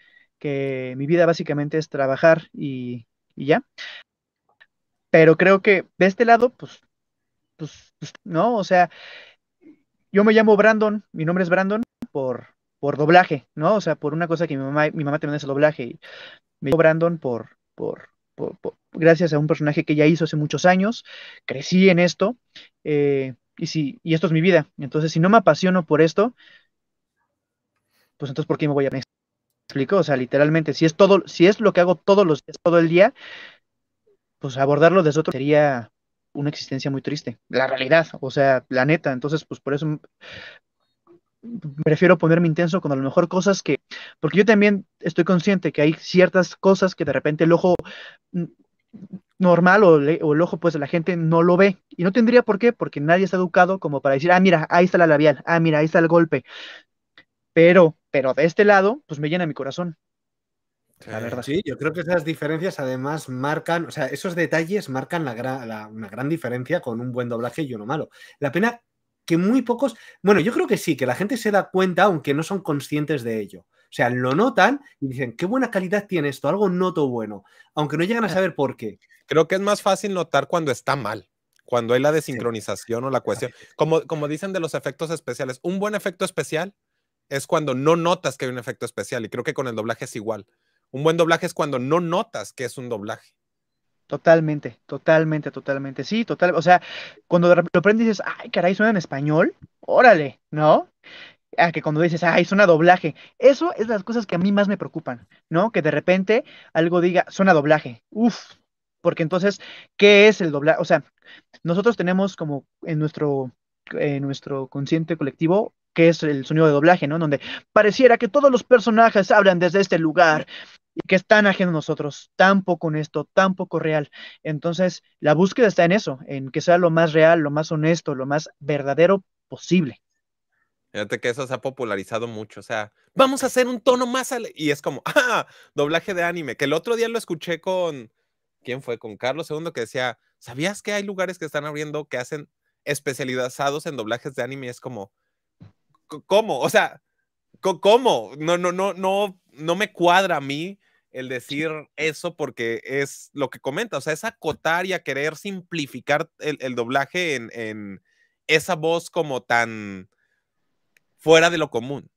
mi vida básicamente es trabajar y, ya. Pero creo que de este lado, pues, pues, pues, no, o sea, yo me llamo Brandon, mi nombre es Brandon, por, por doblaje, ¿no? O sea, por una cosa que mi mamá, mi mamá también hace doblaje. Y me dio Brandon por, por, gracias a un personaje que ya hizo hace muchos años. Crecí en esto. Eh, y, si, y esto es mi vida. Entonces, si no me apasiono por esto, pues entonces, ¿por qué me voy a... ¿Me explico? O sea, literalmente, si es todo, si es lo que hago todos los días, todo el día, pues abordarlo desde otro sería una existencia muy triste, la realidad, o sea, la neta, entonces, pues por eso prefiero ponerme intenso con a lo mejor cosas que, porque yo también estoy consciente que hay ciertas cosas que de repente el ojo mm, normal o, el ojo pues la gente no lo ve y no tendría por qué porque nadie está educado como para decir, ah, mira, ahí está la labial, ah, mira, ahí está el golpe. Pero, pero de este lado, pues me llena mi corazón. La verdad. Sí, yo creo que esas diferencias además marcan, o sea, esos detalles marcan la, una gran diferencia con un buen doblaje y uno malo. La pena que muy pocos, bueno, yo creo que sí, que la gente se da cuenta aunque no son conscientes de ello. O sea, lo notan y dicen, qué buena calidad tiene esto, algo noto bueno, aunque no llegan a ah, saber por qué. Creo que es más fácil notar cuando está mal, cuando hay la desincronización o la cuestión. Como, como dicen de los efectos especiales, un buen efecto especial es cuando no notas que hay un efecto especial y creo que con el doblaje es igual. Un buen doblaje es cuando no notas que es un doblaje. Totalmente, totalmente, totalmente. Sí, total. O sea, cuando lo repente dices, ay, caray, suena en español. Órale, ¿no? A ah, que cuando dices, ay, suena doblaje. Eso es las cosas que a mí más me preocupan, ¿no? Que de repente algo diga, suena doblaje. Uf, porque entonces, ¿qué es el doblaje? O sea, nosotros tenemos como en nuestro, en nuestro consciente colectivo que es el sonido de doblaje, ¿no? Donde pareciera que todos los personajes hablan desde este lugar y que es tan ajeno nosotros, tan poco honesto, tan poco real. Entonces, la búsqueda está en eso, en que sea lo más real, lo más honesto, lo más verdadero posible. Fíjate que eso se ha popularizado mucho, o sea, vamos a hacer un tono más y es como, [LAUGHS] ah, doblaje de anime, que el otro día lo escuché con ¿quién fue? Con Carlos II que decía, "¿Sabías que hay lugares que están abriendo que hacen especializados en doblajes de anime?" es como ¿cómo? O sea, ¿Cómo? No, no, no, no, no me cuadra a mí el decir eso porque es lo que comenta, o sea, es acotar y a querer simplificar el, doblaje en, esa voz como tan fuera de lo común.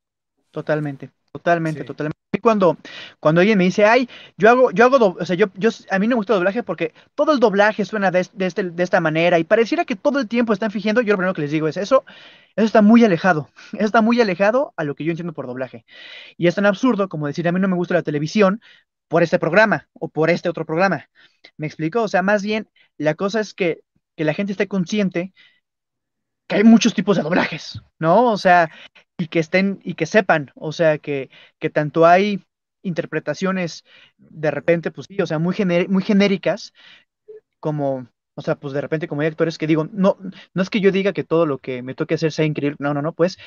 Totalmente, totalmente, totalmente cuando, cuando alguien me dice, ay, yo hago, yo hago, o sea, yo, yo, a mí no me gusta el doblaje porque todo el doblaje suena este, de, esta manera y pareciera que todo el tiempo están fingiendo, yo lo primero que les digo es eso, eso está muy alejado, [LAUGHS] eso está muy alejado a lo que yo entiendo por doblaje. Y es tan absurdo como decir, a mí no me gusta la televisión por este programa o por este otro programa. ¿Me explico? O sea, más bien, la cosa es que, que la gente esté consciente que hay muchos tipos de doblajes, ¿no? O sea, y que estén y que sepan, o sea, que, que tanto hay interpretaciones de repente, pues sí, o sea, muy, muy genéricas, como, o sea, pues de repente como hay actores que digo, no, no es que yo diga que todo lo que me toque hacer sea increíble, no, no, no, pues,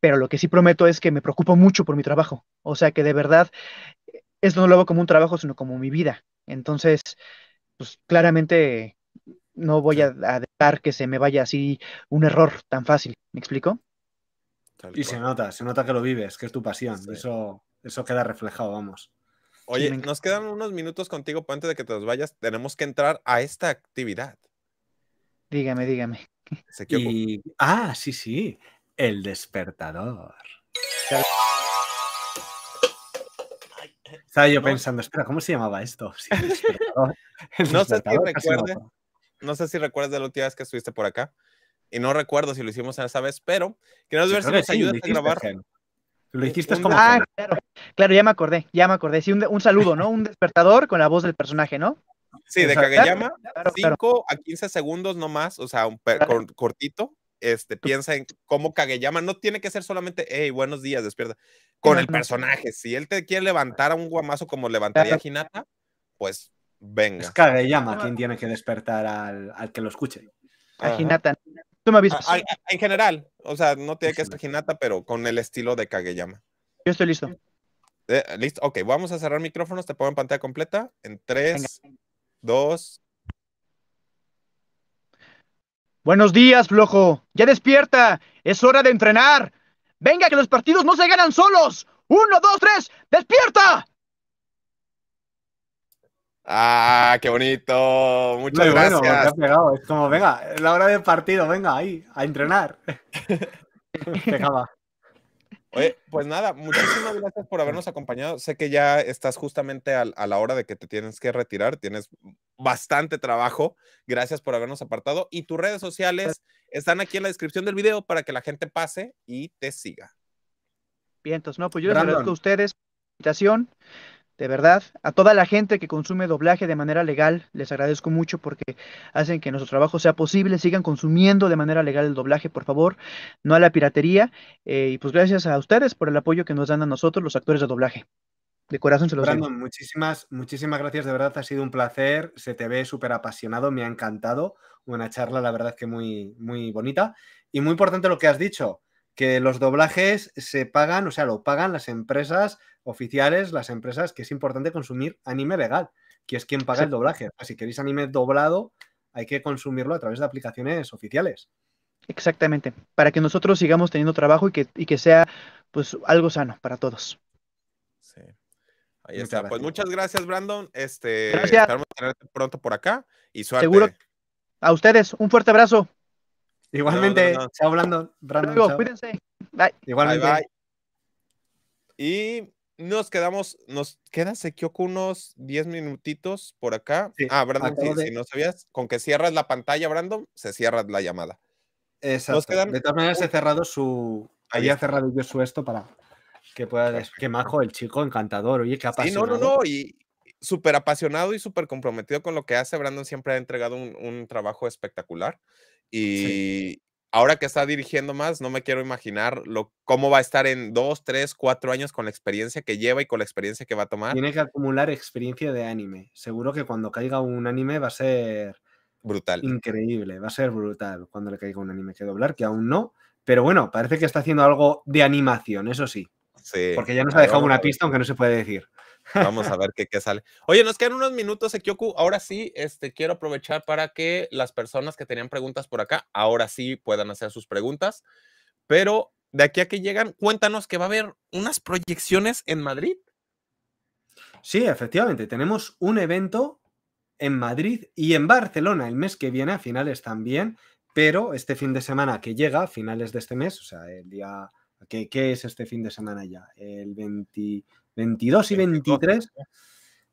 pero lo que sí prometo es que me preocupo mucho por mi trabajo, o sea, que de verdad, esto no lo hago como un trabajo, sino como mi vida, entonces, pues claramente no voy a dejar que se me vaya así un error tan fácil, ¿me explico? y se nota, se nota que lo vives, que es tu pasión. Eso, eso queda reflejado, vamos. Oye, nos quedan unos minutos contigo, pero antes de que te los vayas, tenemos que entrar a esta actividad. Dígame, dígame. Ah, sí, sí. El despertador. Estaba yo pensando, espera, ¿cómo se llamaba esto? [LAUGHS] no, sé si no sé si recuerdas de la última vez que estuviste por acá, y no recuerdo si lo hicimos esa vez, pero queremos ver si nos a grabar. Lo hiciste como. Ah, claro, claro, ya me acordé, ya me acordé. Sí, un, un, saludo, ¿no? Un despertador con la voz del personaje, ¿no? Sí, de Kageyama, 5 a 15 segundos nomás, o sea, un cortito. Este, piensa en cómo Kageyama no tiene que ser solamente, hey, buenos días, despierta. Con el personaje, si él te quiere levantar a un guamazo como levantaría a Hinata, pues venga. Es Kageyama quien tiene que despertar al, al que lo escuche. A Hinata, Ah, ah, en general, o sea, no tiene que ser Hinata, pero con el estilo de Kageyama. Yo estoy listo. Eh, listo, ok, vamos a cerrar micrófonos, te pongo en pantalla completa en 3, 2. Buenos días, flojo. Ya despierta. Es hora de entrenar. Venga, que los partidos no se ganan solos. Uno, dos, tres. ¡Despierta! Ah, qué bonito. Muchas gracias. Bueno, Es como, venga, es la hora del partido, venga, ahí, a entrenar. [LAUGHS] pues nada, muchísimas gracias por habernos acompañado. Sé que ya estás justamente a, la hora de que te tienes que retirar, tienes bastante trabajo. Gracias por habernos apartado. Y tus redes sociales están aquí en la descripción del video para que la gente pase y te siga. Vientos, no, pues yo les agradezco a ustedes invitación. De verdad, a toda la gente que consume doblaje de manera legal, les agradezco mucho porque hacen que nuestro trabajo sea posible. Sigan consumiendo de manera legal el doblaje, por favor, no a la piratería. Eh, y pues gracias a ustedes por el apoyo que nos dan a nosotros, los actores de doblaje. De corazón se los Brandon, muchísimas, muchísimas gracias, de verdad, ha sido un placer. Se te ve súper apasionado, me ha encantado. Una charla, la verdad, que muy, muy bonita. Y muy importante lo que has dicho que los doblajes se pagan, o sea, lo pagan las empresas oficiales, las empresas que es importante consumir anime legal, que es quien paga el doblaje. Si queréis anime doblado, hay que consumirlo a través de aplicaciones oficiales. Exactamente, para que nosotros sigamos teniendo trabajo y que, que sea pues algo sano para todos. Sí. Ahí muchas está. Pues, gracias. Pues muchas gracias, Brandon. Este, gracias. Esperamos tenerte pronto por acá y suerte. A ustedes, un fuerte abrazo. Igualmente, chao Brandon. Cuídense. Bye. Igualmente. Bye, Y nos quedamos, nos queda con unos 10 minutitos por acá. ah, Brandon, si no sabías, con que cierras la pantalla, Brandon, se cierra la llamada. De todas maneras, he cerrado su. Ahí ha cerrado yo su esto para que pueda. Qué majo el chico, encantador. Oye, qué apasionado. Sí, no, no, no. Y, súper apasionado y súper comprometido con lo que hace. Brandon siempre ha entregado un, trabajo espectacular. Y ahora que está dirigiendo más, no me quiero imaginar cómo va a estar en dos, tres, cuatro años con la experiencia que lleva y con la experiencia que va a tomar. Tiene que acumular experiencia de anime. Seguro que cuando caiga un anime va a ser... Brutal. Increíble, va a ser brutal cuando le caiga un anime que doblar, que aún no. Pero bueno, parece que está haciendo algo de animación, eso sí. Sí. Porque ya nos ha dejado una pista, aunque no se puede decir. Vamos a ver qué, qué, sale. Oye, nos quedan unos minutos, Ekyoku, Ahora sí, este, quiero aprovechar para que las personas que tenían preguntas por acá, ahora sí puedan hacer sus preguntas. Pero de aquí a que llegan, cuéntanos que va a haber unas proyecciones en Madrid. Sí, efectivamente. Tenemos un evento en Madrid y en Barcelona el mes que viene, a finales también. Pero este fin de semana que llega, a finales de este mes, o sea, el día. ¿Qué, qué es este fin de semana ya? El 20. 22 y 23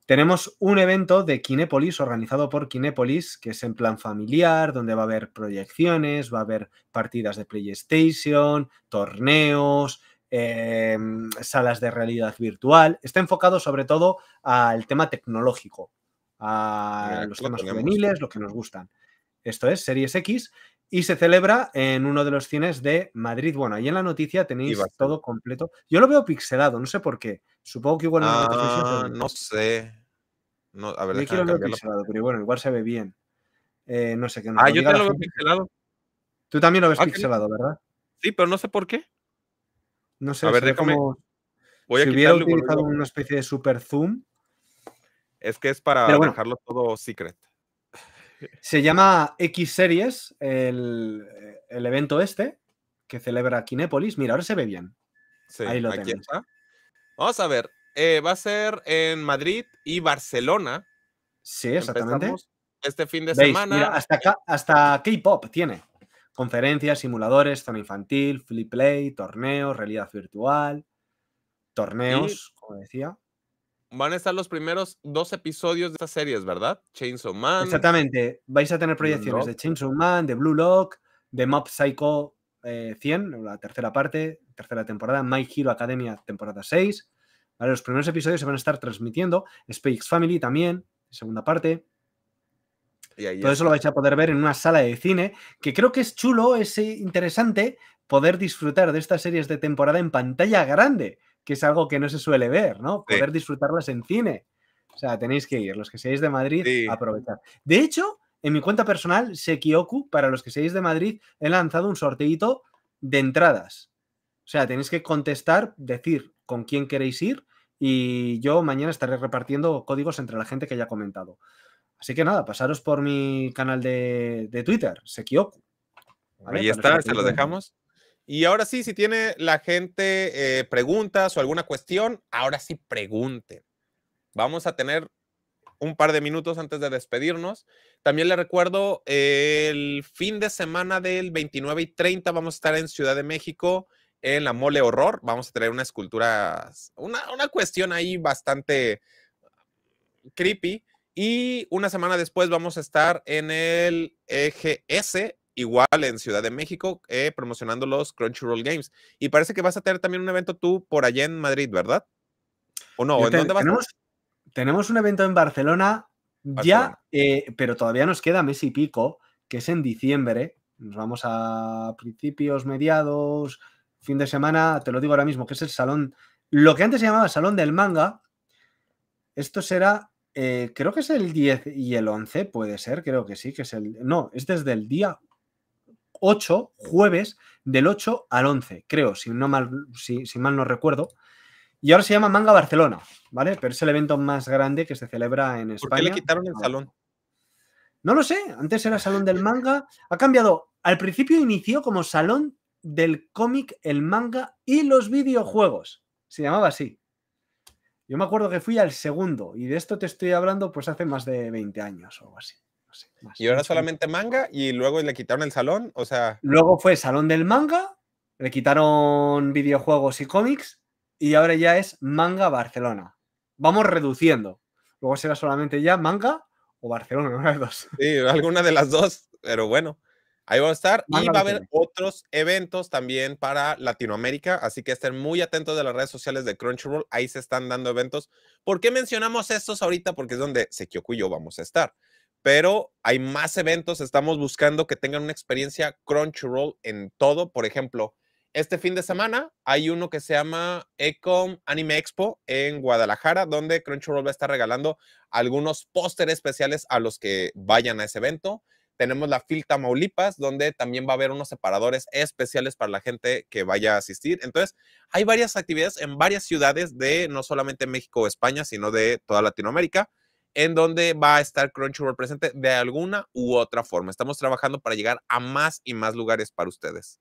tenemos un evento de Kinépolis organizado por Kinépolis, que es en plan familiar, donde va a haber proyecciones, va a haber partidas de PlayStation, torneos, em, salas de realidad virtual. Está enfocado sobre todo al tema tecnológico, a los temas juveniles, lo que nos gustan. Esto es Series X y se celebra en uno de los cines de Madrid. Bueno, ahí en la noticia tenéis todo completo. Yo lo veo pixelado, no sé por qué. Supongo que igual no ah, No sé. No, a ver, yo quiero verlo pixelado, pero bueno, igual se ve bien. Eh, no sé qué. Ah, yo también lo veo pixelado. Tú también lo ves ah, pixelado, ¿verdad? Sí, pero no sé por qué. No sé. A ver, Como... si hubiera utilizado una especie de super zoom. Es que es para dejarlo todo secret. Se llama X Series, el, eh, el evento este, que celebra Kinépolis. Mira, ahora se ve bien. Ahí lo aquí está. Vamos a ver. Eh, va a ser en Madrid y Barcelona. Sí, exactamente. este fin de semana. hasta, K-pop tiene. Conferencias, simuladores, zona infantil, flip play, torneos, realidad virtual, torneos, como decía. Van a estar los primeros dos episodios de estas series, ¿verdad? Chainsaw Man. Exactamente. Vais a tener proyecciones de Chainsaw Man, de Blue Lock, de Mob Psycho 100, eh, la tercera parte, tercera temporada, My Hero Academia, temporada 6. Los primeros episodios se van a estar transmitiendo. Space Family también, segunda parte. Todo eso lo vais a poder ver en una sala de cine, que creo que es chulo, es eh, interesante poder disfrutar de estas series de temporada en pantalla grande, que es algo que no se suele ver, ¿no? Poder disfrutarlas en cine. O sea, tenéis que ir, los que seáis de Madrid, aprovechar. De hecho, en mi cuenta personal, Sekioku, para los que seáis de Madrid, he lanzado un sorteo de entradas o sea, tenéis que contestar, decir con quién queréis ir y yo mañana estaré repartiendo códigos entre la gente que haya comentado. Así que nada, pasaros por mi canal de, Twitter, Sekioku. Ahí está, se los dejamos. Y ahora sí, si tiene la gente eh, preguntas o alguna cuestión, ahora sí pregunte. Vamos a tener un par de minutos antes de despedirnos. También le recuerdo, eh, el fin de semana del 29 y 30 vamos a estar en Ciudad de México en la mole horror. Vamos a traer una escultura, una, cuestión ahí bastante creepy. Y una semana después vamos a estar en el EGS, igual en Ciudad de México, eh, promocionando los Crunchyroll Games. Y parece que vas a tener también un evento tú por allá en Madrid, ¿verdad? ¿O no? Tenemos, tenemos, un evento en Barcelona, ya, eh, pero todavía nos queda mes y pico, que es en diciembre. Nos vamos a principios, mediados, fin de semana, te lo digo ahora mismo, que es el salón, lo que antes se llamaba Salón del Manga, esto será, eh, creo que es el 10 y el 11, puede ser, creo que sí, que es el, no, es desde el día 8, jueves, del 8 al 11, creo, si, no mal, si, si mal no recuerdo. Y ahora se llama Manga Barcelona, ¿vale? Pero es el evento más grande que se celebra en España. ¿Por qué le quitaron el salón? No lo sé, antes era Salón del Manga, ha cambiado. Al principio inició como Salón del cómic, el manga y los videojuegos. Se llamaba así. Yo me acuerdo que fui al segundo y de esto te estoy hablando pues hace más de 20 años o algo así. y ahora solamente manga y luego le quitaron el salón, o sea... Luego fue salón del manga, le quitaron videojuegos y cómics y ahora ya es manga Barcelona. Vamos reduciendo. Luego será solamente ya manga o Barcelona, [LAUGHS] una de dos. Sí, alguna de las dos, pero bueno. Ahí va a estar y va a haber otros eventos también para Latinoamérica, así que estén muy atentos de las redes sociales de Crunchyroll, ahí se están dando eventos. ¿Por qué mencionamos estos ahorita? Porque es donde Sekioku y yo vamos a estar, pero hay más eventos, estamos buscando que tengan una experiencia Crunchyroll en todo, por ejemplo, este fin de semana hay uno que se llama Ecom Anime Expo en Guadalajara, donde Crunchyroll va a estar regalando algunos pósteres especiales a los que vayan a ese evento. Tenemos la Filta Maulipas, donde también va a haber unos separadores especiales para la gente que vaya a asistir. Entonces, hay varias actividades en varias ciudades de no solamente México o España, sino de toda Latinoamérica en donde va a estar Crunchyroll presente de alguna u otra forma. Estamos trabajando para llegar a más y más lugares para ustedes.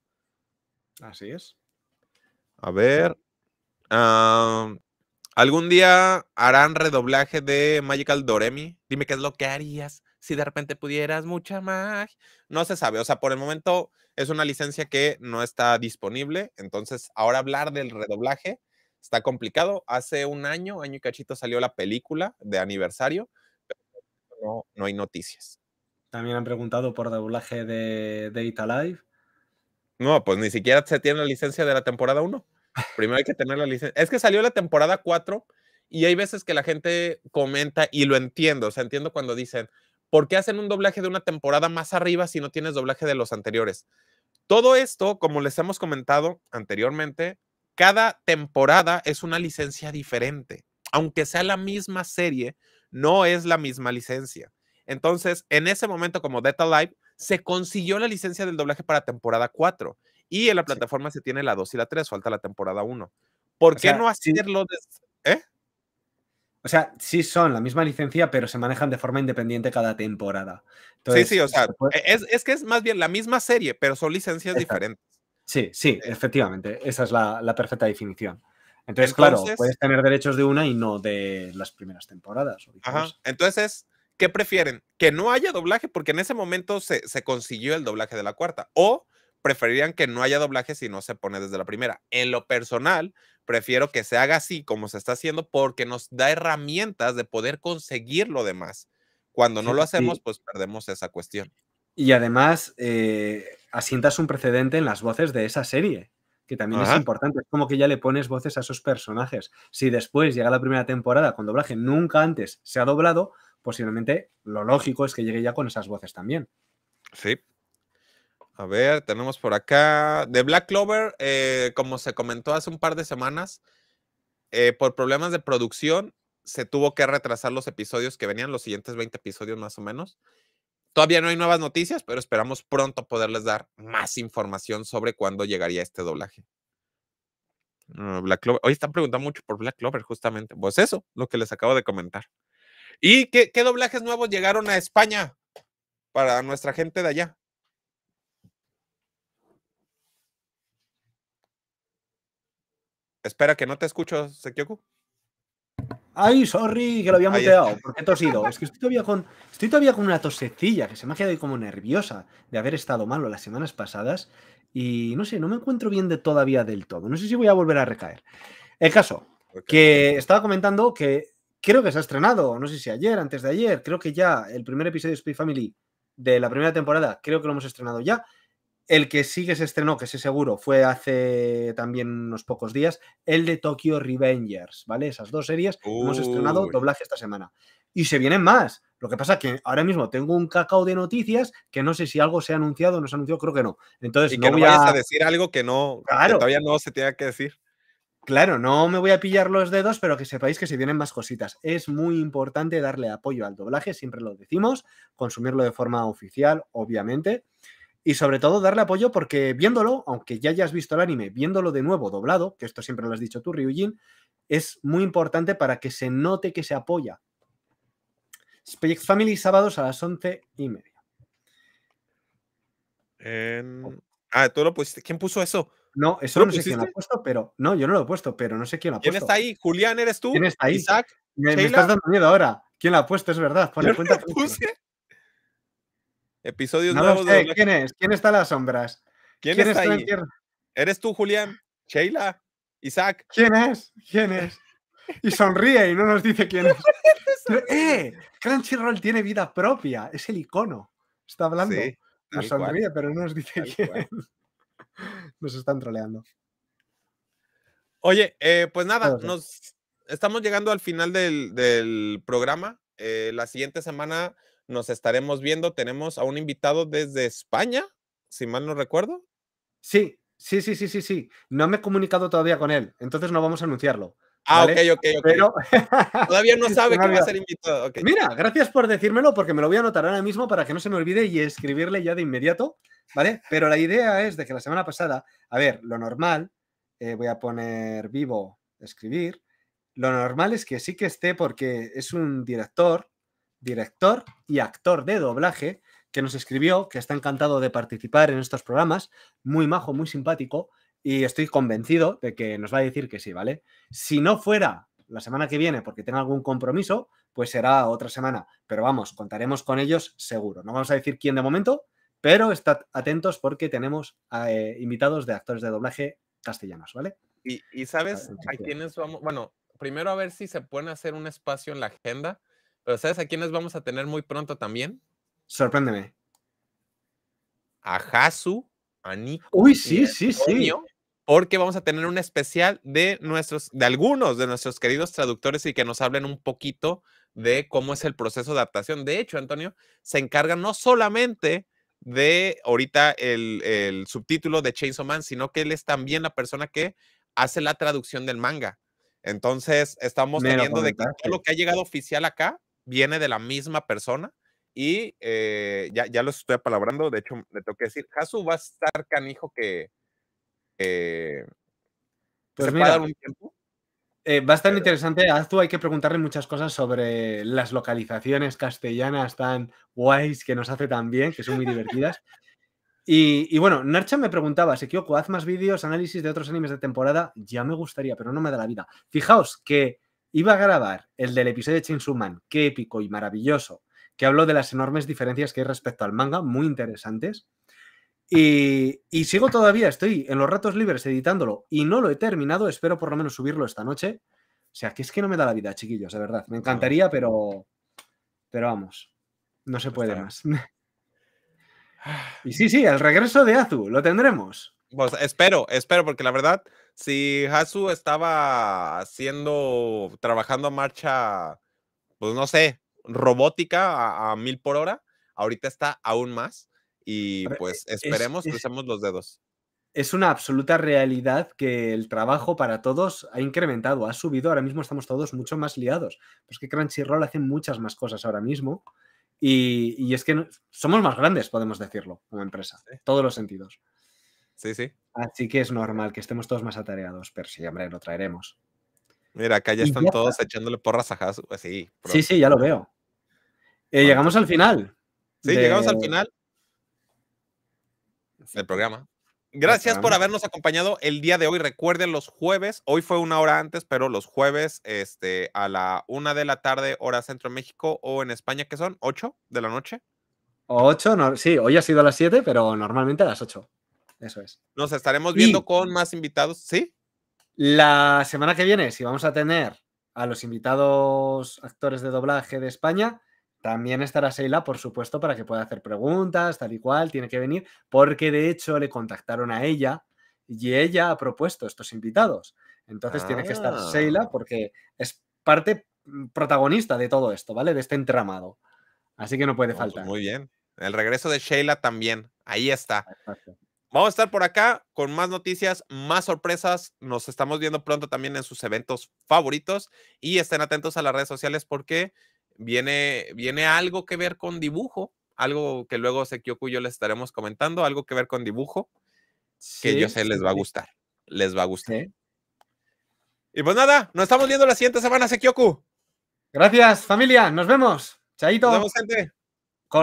Así es. A ver. ¿Algún día harán redoblaje de Magical Doremi? Dime qué es lo que harías si de repente pudieras mucha más... No se sabe, o sea, por el momento es una licencia que no está disponible, entonces ahora hablar del redoblaje está complicado. Hace un año, año y cachito salió la película de aniversario, pero no, no hay noticias. También han preguntado por doblaje de, ...Data Live? No, pues ni siquiera se tiene la licencia de la temporada 1. Primero hay que tener la licencia. Es que salió la temporada 4 y hay veces que la gente comenta y lo entiendo, o sea, entiendo cuando dicen, ¿Por qué hacen un doblaje de una temporada más arriba si no tienes doblaje de los anteriores? Todo esto, como les hemos comentado anteriormente, cada temporada es una licencia diferente. Aunque sea la misma serie, no es la misma licencia. Entonces, en ese momento, como Data Live, se consiguió la licencia del doblaje para temporada 4 y en la plataforma se tiene la 2 y la 3, falta la temporada 1. ¿Por qué no hacerlo? ¿Eh? O sea, sí son la misma licencia, pero se manejan de forma independiente cada temporada. sí, sí, o sea, e-, es, que es más bien la misma serie, pero son licencias diferentes. Sí, sí, eh. efectivamente. Esa es la, perfecta definición. Entonces, claro, puedes tener derechos de una y no de las primeras temporadas. Entonces, ¿qué prefieren? Que no haya doblaje, porque en ese momento se consiguió el doblaje de la cuarta. O preferirían que no haya doblaje si no se pone desde la primera. En lo personal, prefiero que se haga así como se está haciendo porque nos da herramientas de poder conseguir lo demás. Cuando no lo hacemos, pues perdemos esa cuestión. Y además, eh, asientas un precedente en las voces de esa serie, que también es importante. Es como que ya le pones voces a esos personajes. Si después llega la primera temporada con doblaje, nunca antes se ha doblado, posiblemente lo lógico es que llegue ya con esas voces también. Sí, a ver, tenemos por acá. De Black Clover, eh, como se comentó hace un par de semanas, eh, por problemas de producción, se tuvo que retrasar los episodios que venían, los siguientes 20 episodios más o menos. Todavía no hay nuevas noticias, pero esperamos pronto poderles dar más información sobre cuándo llegaría este doblaje. Ah, Black Clover. Hoy están preguntando mucho por Black Clover, justamente. Pues eso, lo que les acabo de comentar. ¿Y qué doblajes nuevos llegaron a España para nuestra gente de allá? Espera, que no te escucho, Sekioku. Ay, sorry, que lo había muteado. he tosido? Es que estoy todavía, con, estoy todavía con una tosetilla que se me ha quedado como nerviosa de haber estado malo las semanas pasadas y no sé, no me encuentro bien de todavía del todo. No sé si voy a volver a recaer. El caso, que estaba comentando que creo que se ha estrenado, no sé si ayer, antes de ayer, creo que ya el primer episodio de Speed Family de la primera temporada, creo que lo hemos estrenado ya. El que sí que se estrenó, que sé seguro, fue hace también unos pocos días, el de Tokyo Revengers, ¿vale? Esas dos series hemos estrenado doblaje esta semana. Y se vienen más. Lo que pasa es que ahora mismo tengo un cacao de noticias que no sé si algo se ha anunciado o no se ha anunciado, creo que no. Entonces, y no, voy vayas a... decir algo que no todavía no se tenga que decir. Claro, no me voy a pillar los dedos, pero que sepáis que se vienen más cositas. Es muy importante darle apoyo al doblaje, siempre lo decimos, consumirlo de forma oficial, obviamente y sobre todo darle apoyo porque viéndolo, aunque ya hayas visto el anime, viéndolo de nuevo doblado, que esto siempre lo has dicho tú, Ryujin, es muy importante para que se note que se apoya. Project Family sábados a las once y media. Ah, tú lo pusiste. ¿Quién puso eso? No, eso no sé quién lo ha puesto, pero no, yo no lo he puesto, pero no sé quién lo ha puesto. ¿Quién está ahí? Julián, ¿eres tú? ¿Quién está ahí? Isaac, me, estás dando miedo ahora. ¿Quién lo ha puesto? Es verdad. ¿Yo cuenta. puse? Episodio no de... ¿Quién es? ¿Quién está a las sombras? ¿Quién, está, ¿Eres tú, Julián? ¿Sheila? ¿Isaac? ¿Quién es? ¿Quién es? Y sonríe y no nos dice quién es. [LAUGHS] ¡Eh! Crunchyroll tiene vida propia. Es el icono. Está hablando. nos sonríe, pero no nos dice quién [LAUGHS] Nos están troleando. Oye, eh, pues nada, nos estamos llegando al final del, programa. Eh, la siguiente semana nos estaremos viendo. Tenemos a un invitado desde España, si mal no recuerdo. Sí, sí, sí, sí, sí, sí. No me he comunicado todavía con él, entonces no vamos a anunciarlo. Ah, ok, ok, ok. [LAUGHS] Todavía no [LAUGHS] sabe que va a ser invitado. Mira, gracias por decírmelo porque me lo voy a anotar ahora mismo para que no se me olvide y escribirle ya de inmediato, ¿vale? Pero la idea es de que la semana pasada, a ver, lo normal, eh, voy a poner vivo, escribir, lo normal es que sí que esté porque es un director director y actor de doblaje, que nos escribió, que está encantado de participar en estos programas, muy majo, muy simpático, y estoy convencido de que nos va a decir que sí, ¿vale? Si no fuera la semana que viene porque tenga algún compromiso, pues será otra semana, pero vamos, contaremos con ellos seguro. No vamos a decir quién de momento, pero estad atentos porque tenemos eh, invitados de actores de doblaje castellanos, ¿vale? Y, sabes a, tienes vamos, bueno, primero a ver si se pueden hacer un espacio en la agenda ¿sabes a quiénes vamos a tener muy pronto también? Sorpréndeme. A Hasu, a Nico. Uy, sí, sí, Antonio, Porque vamos a tener un especial de nuestros, de algunos de nuestros queridos traductores y que nos hablen un poquito de cómo es el proceso de adaptación. De hecho, Antonio se encarga no solamente de ahorita el, subtítulo de Chainsaw Man, sino que él es también la persona que hace la traducción del manga. Entonces, estamos teniendo de que todo lo que ha llegado oficial acá viene de la misma persona y eh, ya, ya los estoy apalabrando, de hecho le tengo que decir, Hasu va a estar canijo que... Eh, pues un tiempo? Eh, va a estar interesante, Azu, hay que preguntarle muchas cosas sobre las localizaciones castellanas tan guays que nos hace tan bien, que son muy divertidas. Y, bueno, Narcha me preguntaba, si Sekioko, haz más vídeos, análisis de otros animes de temporada. Ya me gustaría, pero no me da la vida. Fijaos que Iba a grabar el del episodio de Chainsaw qué épico y maravilloso, que habló de las enormes diferencias que hay respecto al manga, muy interesantes. Y, sigo todavía, estoy en los ratos libres editándolo y no lo he terminado, espero por lo menos subirlo esta noche. O sea, que es que no me da la vida, chiquillos, de verdad. Me encantaría, pero, pero vamos, no se puede más. [LAUGHS] y sí, sí, el regreso de Azu, lo tendremos. Pues espero, espero, porque la verdad, si Hasu estaba haciendo, trabajando a marcha, pues no sé, robótica a, mil por hora, ahorita está aún más. Y pues esperemos, que los dedos. Es una absoluta realidad que el trabajo para todos ha incrementado, ha subido. Ahora mismo estamos todos mucho más liados. Pues que Crunchyroll hace muchas más cosas ahora mismo. Y, es que somos más grandes, podemos decirlo, como empresa, en todos los sentidos. Sí, sí. Así que es normal que estemos todos más atareados, pero sí, hombre, lo traeremos. Mira, acá ya están todos echándole porras a pues Sí, sí, sí, ya lo veo. Eh, llegamos al final. Sí, llegamos al final del programa. Gracias por habernos acompañado el día de hoy. Recuerden los jueves, hoy fue una hora antes, pero los jueves este, a la una de la tarde, hora centro México o en España, que son? ¿8 de la noche? Ocho, no, sí, hoy ha sido a las siete, pero normalmente a las 8 eso es. Nos estaremos viendo con más invitados, ¿sí? La semana que viene, si vamos a tener a los invitados actores de doblaje de España, también estará Sheila, por supuesto, para que pueda hacer preguntas, tal y cual, tiene que venir, porque de hecho le contactaron a ella y ella ha propuesto estos invitados. Entonces tiene que estar ah. Sheila porque es parte mm, protagonista de todo esto, ¿vale? De este entramado. Así que no puede pues faltar. muy bien. El regreso de Sheila también. Ahí está. Vamos a estar por acá con más noticias, más sorpresas. Nos estamos viendo pronto también en sus eventos favoritos y estén atentos a las redes sociales porque viene, viene algo que ver con dibujo, algo que luego Sekioku y yo les estaremos comentando, algo que ver con dibujo que yo sé les va a gustar. Les va a gustar. Y pues nada, nos estamos viendo la siguiente semana, Sekioku. Gracias, familia. Nos vemos. Chaito. Nos vemos, gente.